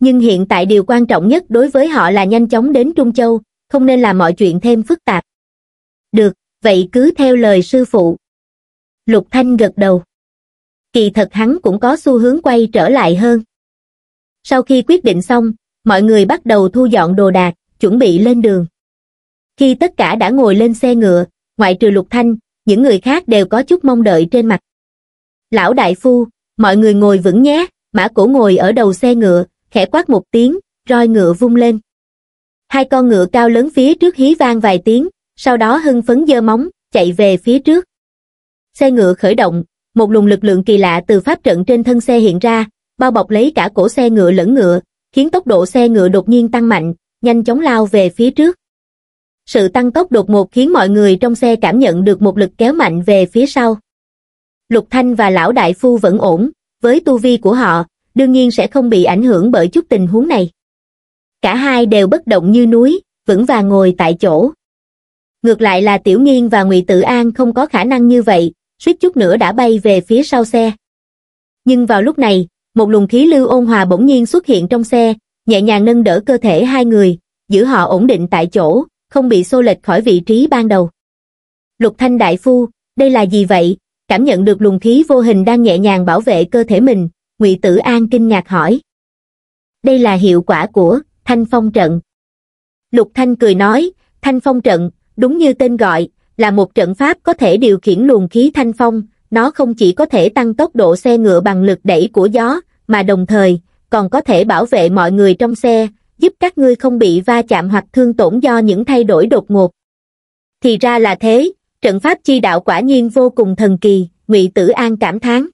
Nhưng hiện tại điều quan trọng nhất đối với họ là nhanh chóng đến Trung Châu, không nên làm mọi chuyện thêm phức tạp. Được, vậy cứ theo lời sư phụ. Lục Thanh gật đầu. Kỳ thật hắn cũng có xu hướng quay trở lại hơn. Sau khi quyết định xong, mọi người bắt đầu thu dọn đồ đạc, chuẩn bị lên đường. Khi tất cả đã ngồi lên xe ngựa, ngoại trừ Lục Thanh, những người khác đều có chút mong đợi trên mặt lão đại phu, mọi người ngồi vững nhé, mã cổ ngồi ở đầu xe ngựa, khẽ quát một tiếng, roi ngựa vung lên. Hai con ngựa cao lớn phía trước hí vang vài tiếng, sau đó hưng phấn dơ móng, chạy về phía trước. Xe ngựa khởi động, một luồng lực lượng kỳ lạ từ pháp trận trên thân xe hiện ra, bao bọc lấy cả cổ xe ngựa lẫn ngựa, khiến tốc độ xe ngựa đột nhiên tăng mạnh, nhanh chóng lao về phía trước. Sự tăng tốc đột ngột khiến mọi người trong xe cảm nhận được một lực kéo mạnh về phía sau. Lục Thanh và Lão Đại Phu vẫn ổn, với tu vi của họ, đương nhiên sẽ không bị ảnh hưởng bởi chút tình huống này. Cả hai đều bất động như núi, vững vàng ngồi tại chỗ. Ngược lại là Tiểu Nghiên và Ngụy Tử An không có khả năng như vậy, suýt chút nữa đã bay về phía sau xe. Nhưng vào lúc này, một luồng khí lưu ôn hòa bỗng nhiên xuất hiện trong xe, nhẹ nhàng nâng đỡ cơ thể hai người, giữ họ ổn định tại chỗ, không bị xô lệch khỏi vị trí ban đầu. Lục Thanh Đại Phu, đây là gì vậy? cảm nhận được luồng khí vô hình đang nhẹ nhàng bảo vệ cơ thể mình ngụy tử an kinh ngạc hỏi đây là hiệu quả của thanh phong trận lục thanh cười nói thanh phong trận đúng như tên gọi là một trận pháp có thể điều khiển luồng khí thanh phong nó không chỉ có thể tăng tốc độ xe ngựa bằng lực đẩy của gió mà đồng thời còn có thể bảo vệ mọi người trong xe giúp các ngươi không bị va chạm hoặc thương tổn do những thay đổi đột ngột thì ra là thế trận pháp chi đạo quả nhiên vô cùng thần kỳ ngụy tử an cảm thán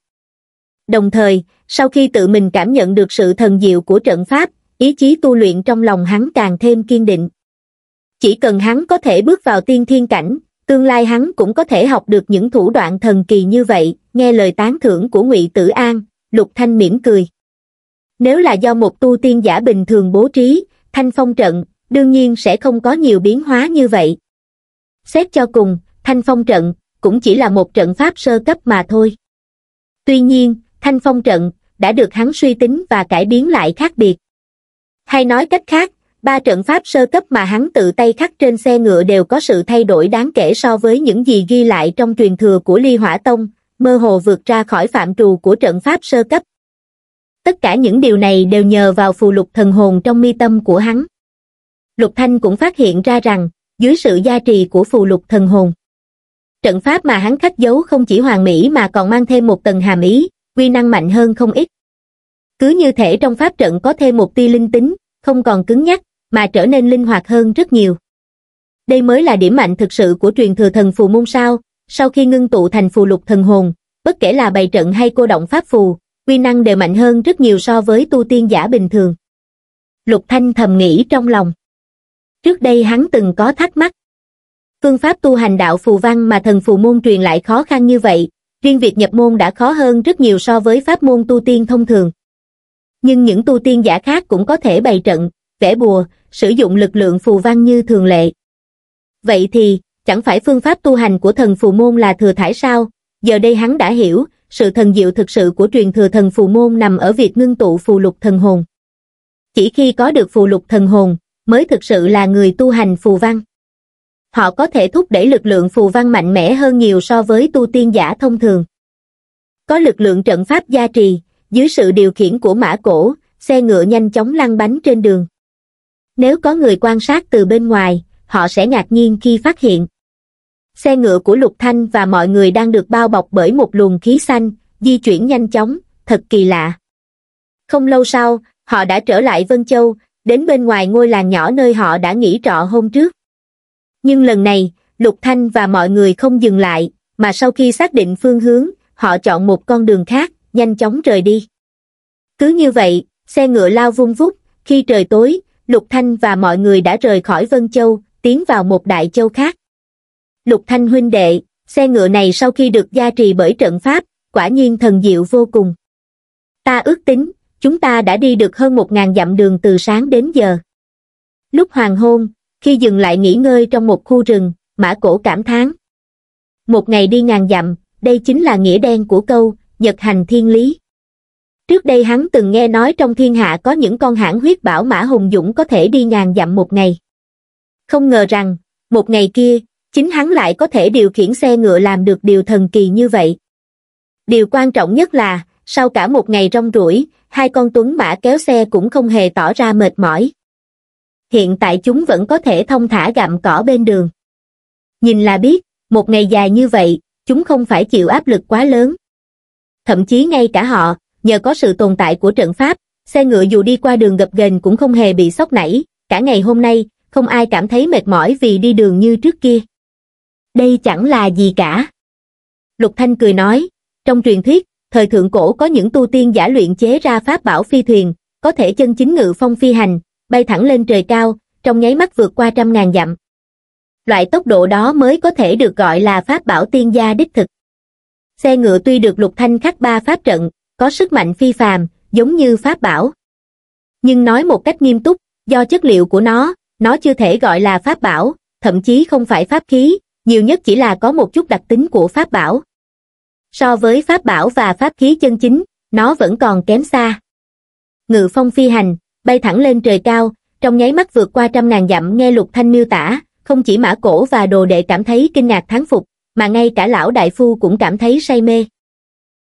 đồng thời sau khi tự mình cảm nhận được sự thần diệu của trận pháp ý chí tu luyện trong lòng hắn càng thêm kiên định chỉ cần hắn có thể bước vào tiên thiên cảnh tương lai hắn cũng có thể học được những thủ đoạn thần kỳ như vậy nghe lời tán thưởng của ngụy tử an lục thanh mỉm cười nếu là do một tu tiên giả bình thường bố trí thanh phong trận đương nhiên sẽ không có nhiều biến hóa như vậy xét cho cùng thanh phong trận cũng chỉ là một trận pháp sơ cấp mà thôi tuy nhiên thanh phong trận đã được hắn suy tính và cải biến lại khác biệt hay nói cách khác ba trận pháp sơ cấp mà hắn tự tay khắc trên xe ngựa đều có sự thay đổi đáng kể so với những gì ghi lại trong truyền thừa của ly hỏa tông mơ hồ vượt ra khỏi phạm trù của trận pháp sơ cấp tất cả những điều này đều nhờ vào phù lục thần hồn trong mi tâm của hắn lục thanh cũng phát hiện ra rằng dưới sự gia trì của phù lục thần hồn trận pháp mà hắn khắc giấu không chỉ hoàn mỹ mà còn mang thêm một tầng hàm ý, quy năng mạnh hơn không ít. Cứ như thể trong pháp trận có thêm một tia linh tính, không còn cứng nhắc, mà trở nên linh hoạt hơn rất nhiều. Đây mới là điểm mạnh thực sự của truyền thừa thần phù môn sao, sau khi ngưng tụ thành phù lục thần hồn, bất kể là bày trận hay cô động pháp phù, quy năng đều mạnh hơn rất nhiều so với tu tiên giả bình thường. Lục Thanh thầm nghĩ trong lòng. Trước đây hắn từng có thắc mắc, phương pháp tu hành đạo phù văn mà thần phù môn truyền lại khó khăn như vậy, riêng việc nhập môn đã khó hơn rất nhiều so với pháp môn tu tiên thông thường. Nhưng những tu tiên giả khác cũng có thể bày trận, vẽ bùa, sử dụng lực lượng phù văn như thường lệ. Vậy thì, chẳng phải phương pháp tu hành của thần phù môn là thừa thải sao? Giờ đây hắn đã hiểu, sự thần diệu thực sự của truyền thừa thần phù môn nằm ở việc ngưng tụ phù lục thần hồn. Chỉ khi có được phù lục thần hồn, mới thực sự là người tu hành phù văn họ có thể thúc đẩy lực lượng phù văn mạnh mẽ hơn nhiều so với tu tiên giả thông thường. Có lực lượng trận pháp gia trì, dưới sự điều khiển của mã cổ, xe ngựa nhanh chóng lăn bánh trên đường. Nếu có người quan sát từ bên ngoài, họ sẽ ngạc nhiên khi phát hiện. Xe ngựa của Lục Thanh và mọi người đang được bao bọc bởi một luồng khí xanh, di chuyển nhanh chóng, thật kỳ lạ. Không lâu sau, họ đã trở lại Vân Châu, đến bên ngoài ngôi làng nhỏ nơi họ đã nghỉ trọ hôm trước. Nhưng lần này, Lục Thanh và mọi người không dừng lại, mà sau khi xác định phương hướng, họ chọn một con đường khác, nhanh chóng rời đi. Cứ như vậy, xe ngựa lao vung vút, khi trời tối, Lục Thanh và mọi người đã rời khỏi Vân Châu, tiến vào một đại châu khác. Lục Thanh huynh đệ, xe ngựa này sau khi được gia trì bởi trận pháp, quả nhiên thần diệu vô cùng. Ta ước tính, chúng ta đã đi được hơn một ngàn dặm đường từ sáng đến giờ. Lúc hoàng hôn, khi dừng lại nghỉ ngơi trong một khu rừng, mã cổ cảm thán. Một ngày đi ngàn dặm, đây chính là nghĩa đen của câu, nhật hành thiên lý. Trước đây hắn từng nghe nói trong thiên hạ có những con hãng huyết bảo mã hùng dũng có thể đi ngàn dặm một ngày. Không ngờ rằng, một ngày kia, chính hắn lại có thể điều khiển xe ngựa làm được điều thần kỳ như vậy. Điều quan trọng nhất là, sau cả một ngày rong ruổi, hai con tuấn mã kéo xe cũng không hề tỏ ra mệt mỏi hiện tại chúng vẫn có thể thông thả gặm cỏ bên đường. Nhìn là biết, một ngày dài như vậy, chúng không phải chịu áp lực quá lớn. Thậm chí ngay cả họ, nhờ có sự tồn tại của trận pháp, xe ngựa dù đi qua đường gập ghềnh cũng không hề bị sốc nảy, cả ngày hôm nay, không ai cảm thấy mệt mỏi vì đi đường như trước kia. Đây chẳng là gì cả. Lục Thanh cười nói, trong truyền thuyết, thời thượng cổ có những tu tiên giả luyện chế ra pháp bảo phi thuyền, có thể chân chính ngự phong phi hành, bay thẳng lên trời cao, trong nháy mắt vượt qua trăm ngàn dặm. Loại tốc độ đó mới có thể được gọi là pháp bảo tiên gia đích thực. Xe ngựa tuy được lục thanh khắc ba pháp trận, có sức mạnh phi phàm, giống như pháp bảo. Nhưng nói một cách nghiêm túc, do chất liệu của nó, nó chưa thể gọi là pháp bảo, thậm chí không phải pháp khí, nhiều nhất chỉ là có một chút đặc tính của pháp bảo. So với pháp bảo và pháp khí chân chính, nó vẫn còn kém xa. Ngự phong phi hành, bay thẳng lên trời cao trong nháy mắt vượt qua trăm ngàn dặm nghe lục thanh miêu tả không chỉ mã cổ và đồ đệ cảm thấy kinh ngạc thán phục mà ngay cả lão đại phu cũng cảm thấy say mê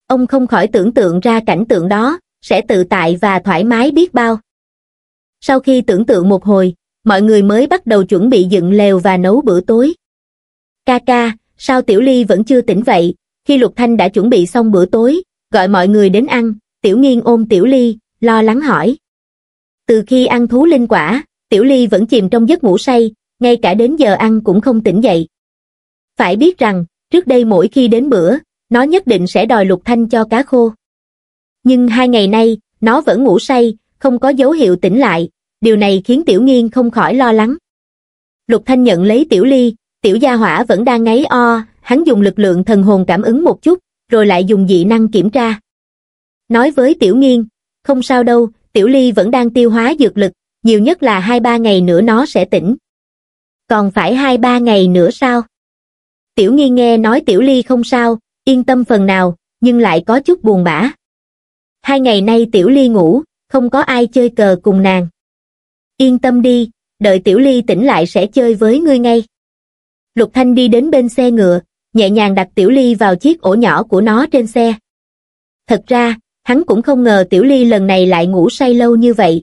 ông không khỏi tưởng tượng ra cảnh tượng đó sẽ tự tại và thoải mái biết bao sau khi tưởng tượng một hồi mọi người mới bắt đầu chuẩn bị dựng lều và nấu bữa tối ca ca sao tiểu ly vẫn chưa tỉnh vậy khi lục thanh đã chuẩn bị xong bữa tối gọi mọi người đến ăn tiểu nghiên ôm tiểu ly lo lắng hỏi từ khi ăn thú linh quả, Tiểu Ly vẫn chìm trong giấc ngủ say, ngay cả đến giờ ăn cũng không tỉnh dậy. Phải biết rằng, trước đây mỗi khi đến bữa, nó nhất định sẽ đòi lục thanh cho cá khô. Nhưng hai ngày nay, nó vẫn ngủ say, không có dấu hiệu tỉnh lại, điều này khiến Tiểu Nghiên không khỏi lo lắng. Lục Thanh nhận lấy Tiểu Ly, Tiểu Gia Hỏa vẫn đang ngáy o, hắn dùng lực lượng thần hồn cảm ứng một chút, rồi lại dùng dị năng kiểm tra. Nói với Tiểu Nghiên, không sao đâu, Tiểu Ly vẫn đang tiêu hóa dược lực, nhiều nhất là hai ba ngày nữa nó sẽ tỉnh. Còn phải hai ba ngày nữa sao? Tiểu Nghi nghe nói Tiểu Ly không sao, yên tâm phần nào, nhưng lại có chút buồn bã. Hai ngày nay Tiểu Ly ngủ, không có ai chơi cờ cùng nàng. Yên tâm đi, đợi Tiểu Ly tỉnh lại sẽ chơi với ngươi ngay. Lục Thanh đi đến bên xe ngựa, nhẹ nhàng đặt Tiểu Ly vào chiếc ổ nhỏ của nó trên xe. Thật ra, hắn cũng không ngờ Tiểu Ly lần này lại ngủ say lâu như vậy.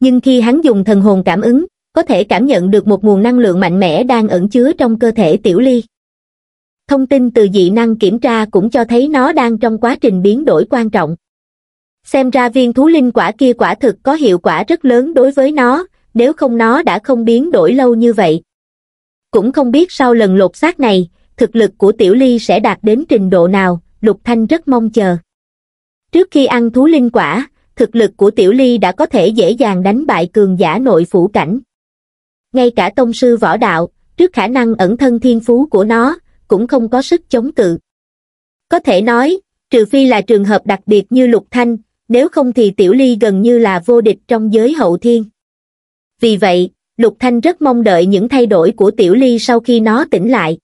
Nhưng khi hắn dùng thần hồn cảm ứng, có thể cảm nhận được một nguồn năng lượng mạnh mẽ đang ẩn chứa trong cơ thể Tiểu Ly. Thông tin từ dị năng kiểm tra cũng cho thấy nó đang trong quá trình biến đổi quan trọng. Xem ra viên thú linh quả kia quả thực có hiệu quả rất lớn đối với nó, nếu không nó đã không biến đổi lâu như vậy. Cũng không biết sau lần lột xác này, thực lực của Tiểu Ly sẽ đạt đến trình độ nào, Lục Thanh rất mong chờ. Trước khi ăn thú linh quả, thực lực của Tiểu Ly đã có thể dễ dàng đánh bại cường giả nội phủ cảnh. Ngay cả tông sư võ đạo, trước khả năng ẩn thân thiên phú của nó, cũng không có sức chống cự. Có thể nói, trừ phi là trường hợp đặc biệt như Lục Thanh, nếu không thì Tiểu Ly gần như là vô địch trong giới hậu thiên. Vì vậy, Lục Thanh rất mong đợi những thay đổi của Tiểu Ly sau khi nó tỉnh lại.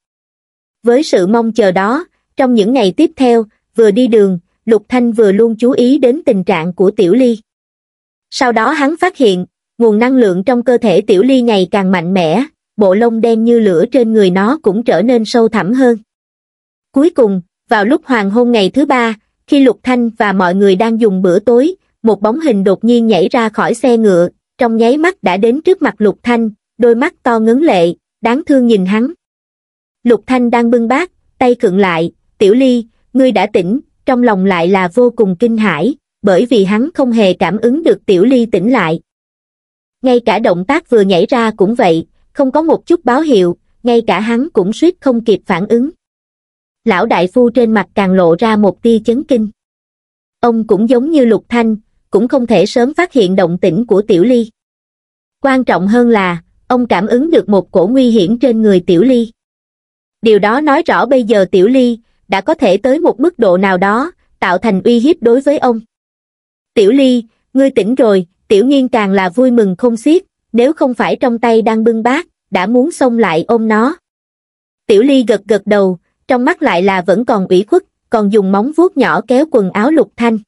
Với sự mong chờ đó, trong những ngày tiếp theo, vừa đi đường, Lục Thanh vừa luôn chú ý đến tình trạng của Tiểu Ly. Sau đó hắn phát hiện, nguồn năng lượng trong cơ thể Tiểu Ly ngày càng mạnh mẽ, bộ lông đen như lửa trên người nó cũng trở nên sâu thẳm hơn. Cuối cùng, vào lúc hoàng hôn ngày thứ ba, khi Lục Thanh và mọi người đang dùng bữa tối, một bóng hình đột nhiên nhảy ra khỏi xe ngựa, trong nháy mắt đã đến trước mặt Lục Thanh, đôi mắt to ngấn lệ, đáng thương nhìn hắn. Lục Thanh đang bưng bát, tay khựng lại, Tiểu Ly, ngươi đã tỉnh, trong lòng lại là vô cùng kinh hãi, bởi vì hắn không hề cảm ứng được tiểu ly tỉnh lại. Ngay cả động tác vừa nhảy ra cũng vậy, không có một chút báo hiệu, ngay cả hắn cũng suýt không kịp phản ứng. Lão đại phu trên mặt càng lộ ra một tia chấn kinh. Ông cũng giống như Lục Thanh, cũng không thể sớm phát hiện động tĩnh của Tiểu Ly. Quan trọng hơn là, ông cảm ứng được một cổ nguy hiểm trên người Tiểu Ly. Điều đó nói rõ bây giờ Tiểu Ly đã có thể tới một mức độ nào đó, tạo thành uy hiếp đối với ông. Tiểu Ly, ngươi tỉnh rồi, Tiểu Nghiên càng là vui mừng không xiết, nếu không phải trong tay đang bưng bát, đã muốn xông lại ôm nó. Tiểu Ly gật gật đầu, trong mắt lại là vẫn còn ủy khuất, còn dùng móng vuốt nhỏ kéo quần áo Lục Thanh.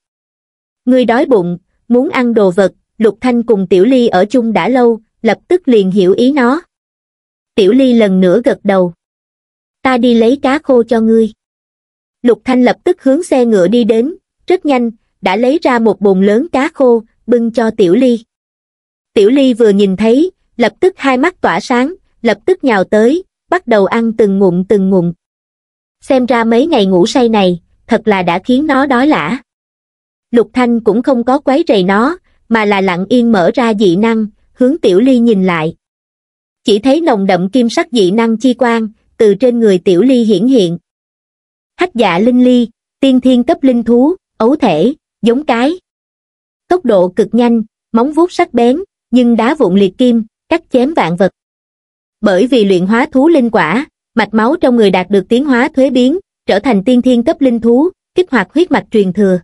Ngươi đói bụng, muốn ăn đồ vật, Lục Thanh cùng Tiểu Ly ở chung đã lâu, lập tức liền hiểu ý nó. Tiểu Ly lần nữa gật đầu. Ta đi lấy cá khô cho ngươi lục thanh lập tức hướng xe ngựa đi đến rất nhanh đã lấy ra một bồn lớn cá khô bưng cho tiểu ly tiểu ly vừa nhìn thấy lập tức hai mắt tỏa sáng lập tức nhào tới bắt đầu ăn từng ngụm từng ngụm xem ra mấy ngày ngủ say này thật là đã khiến nó đói lả lục thanh cũng không có quấy rầy nó mà là lặng yên mở ra dị năng hướng tiểu ly nhìn lại chỉ thấy nồng đậm kim sắc dị năng chi quang từ trên người tiểu ly hiển hiện hắc dạ linh ly, tiên thiên cấp linh thú, ấu thể, giống cái. Tốc độ cực nhanh, móng vuốt sắc bén, nhưng đá vụn liệt kim, cắt chém vạn vật. Bởi vì luyện hóa thú linh quả, mạch máu trong người đạt được tiến hóa thuế biến, trở thành tiên thiên cấp linh thú, kích hoạt huyết mạch truyền thừa.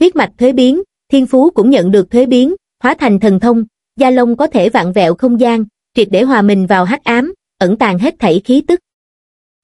Huyết mạch thuế biến, thiên phú cũng nhận được thuế biến, hóa thành thần thông, gia lông có thể vạn vẹo không gian, triệt để hòa mình vào hắc ám, ẩn tàng hết thảy khí tức.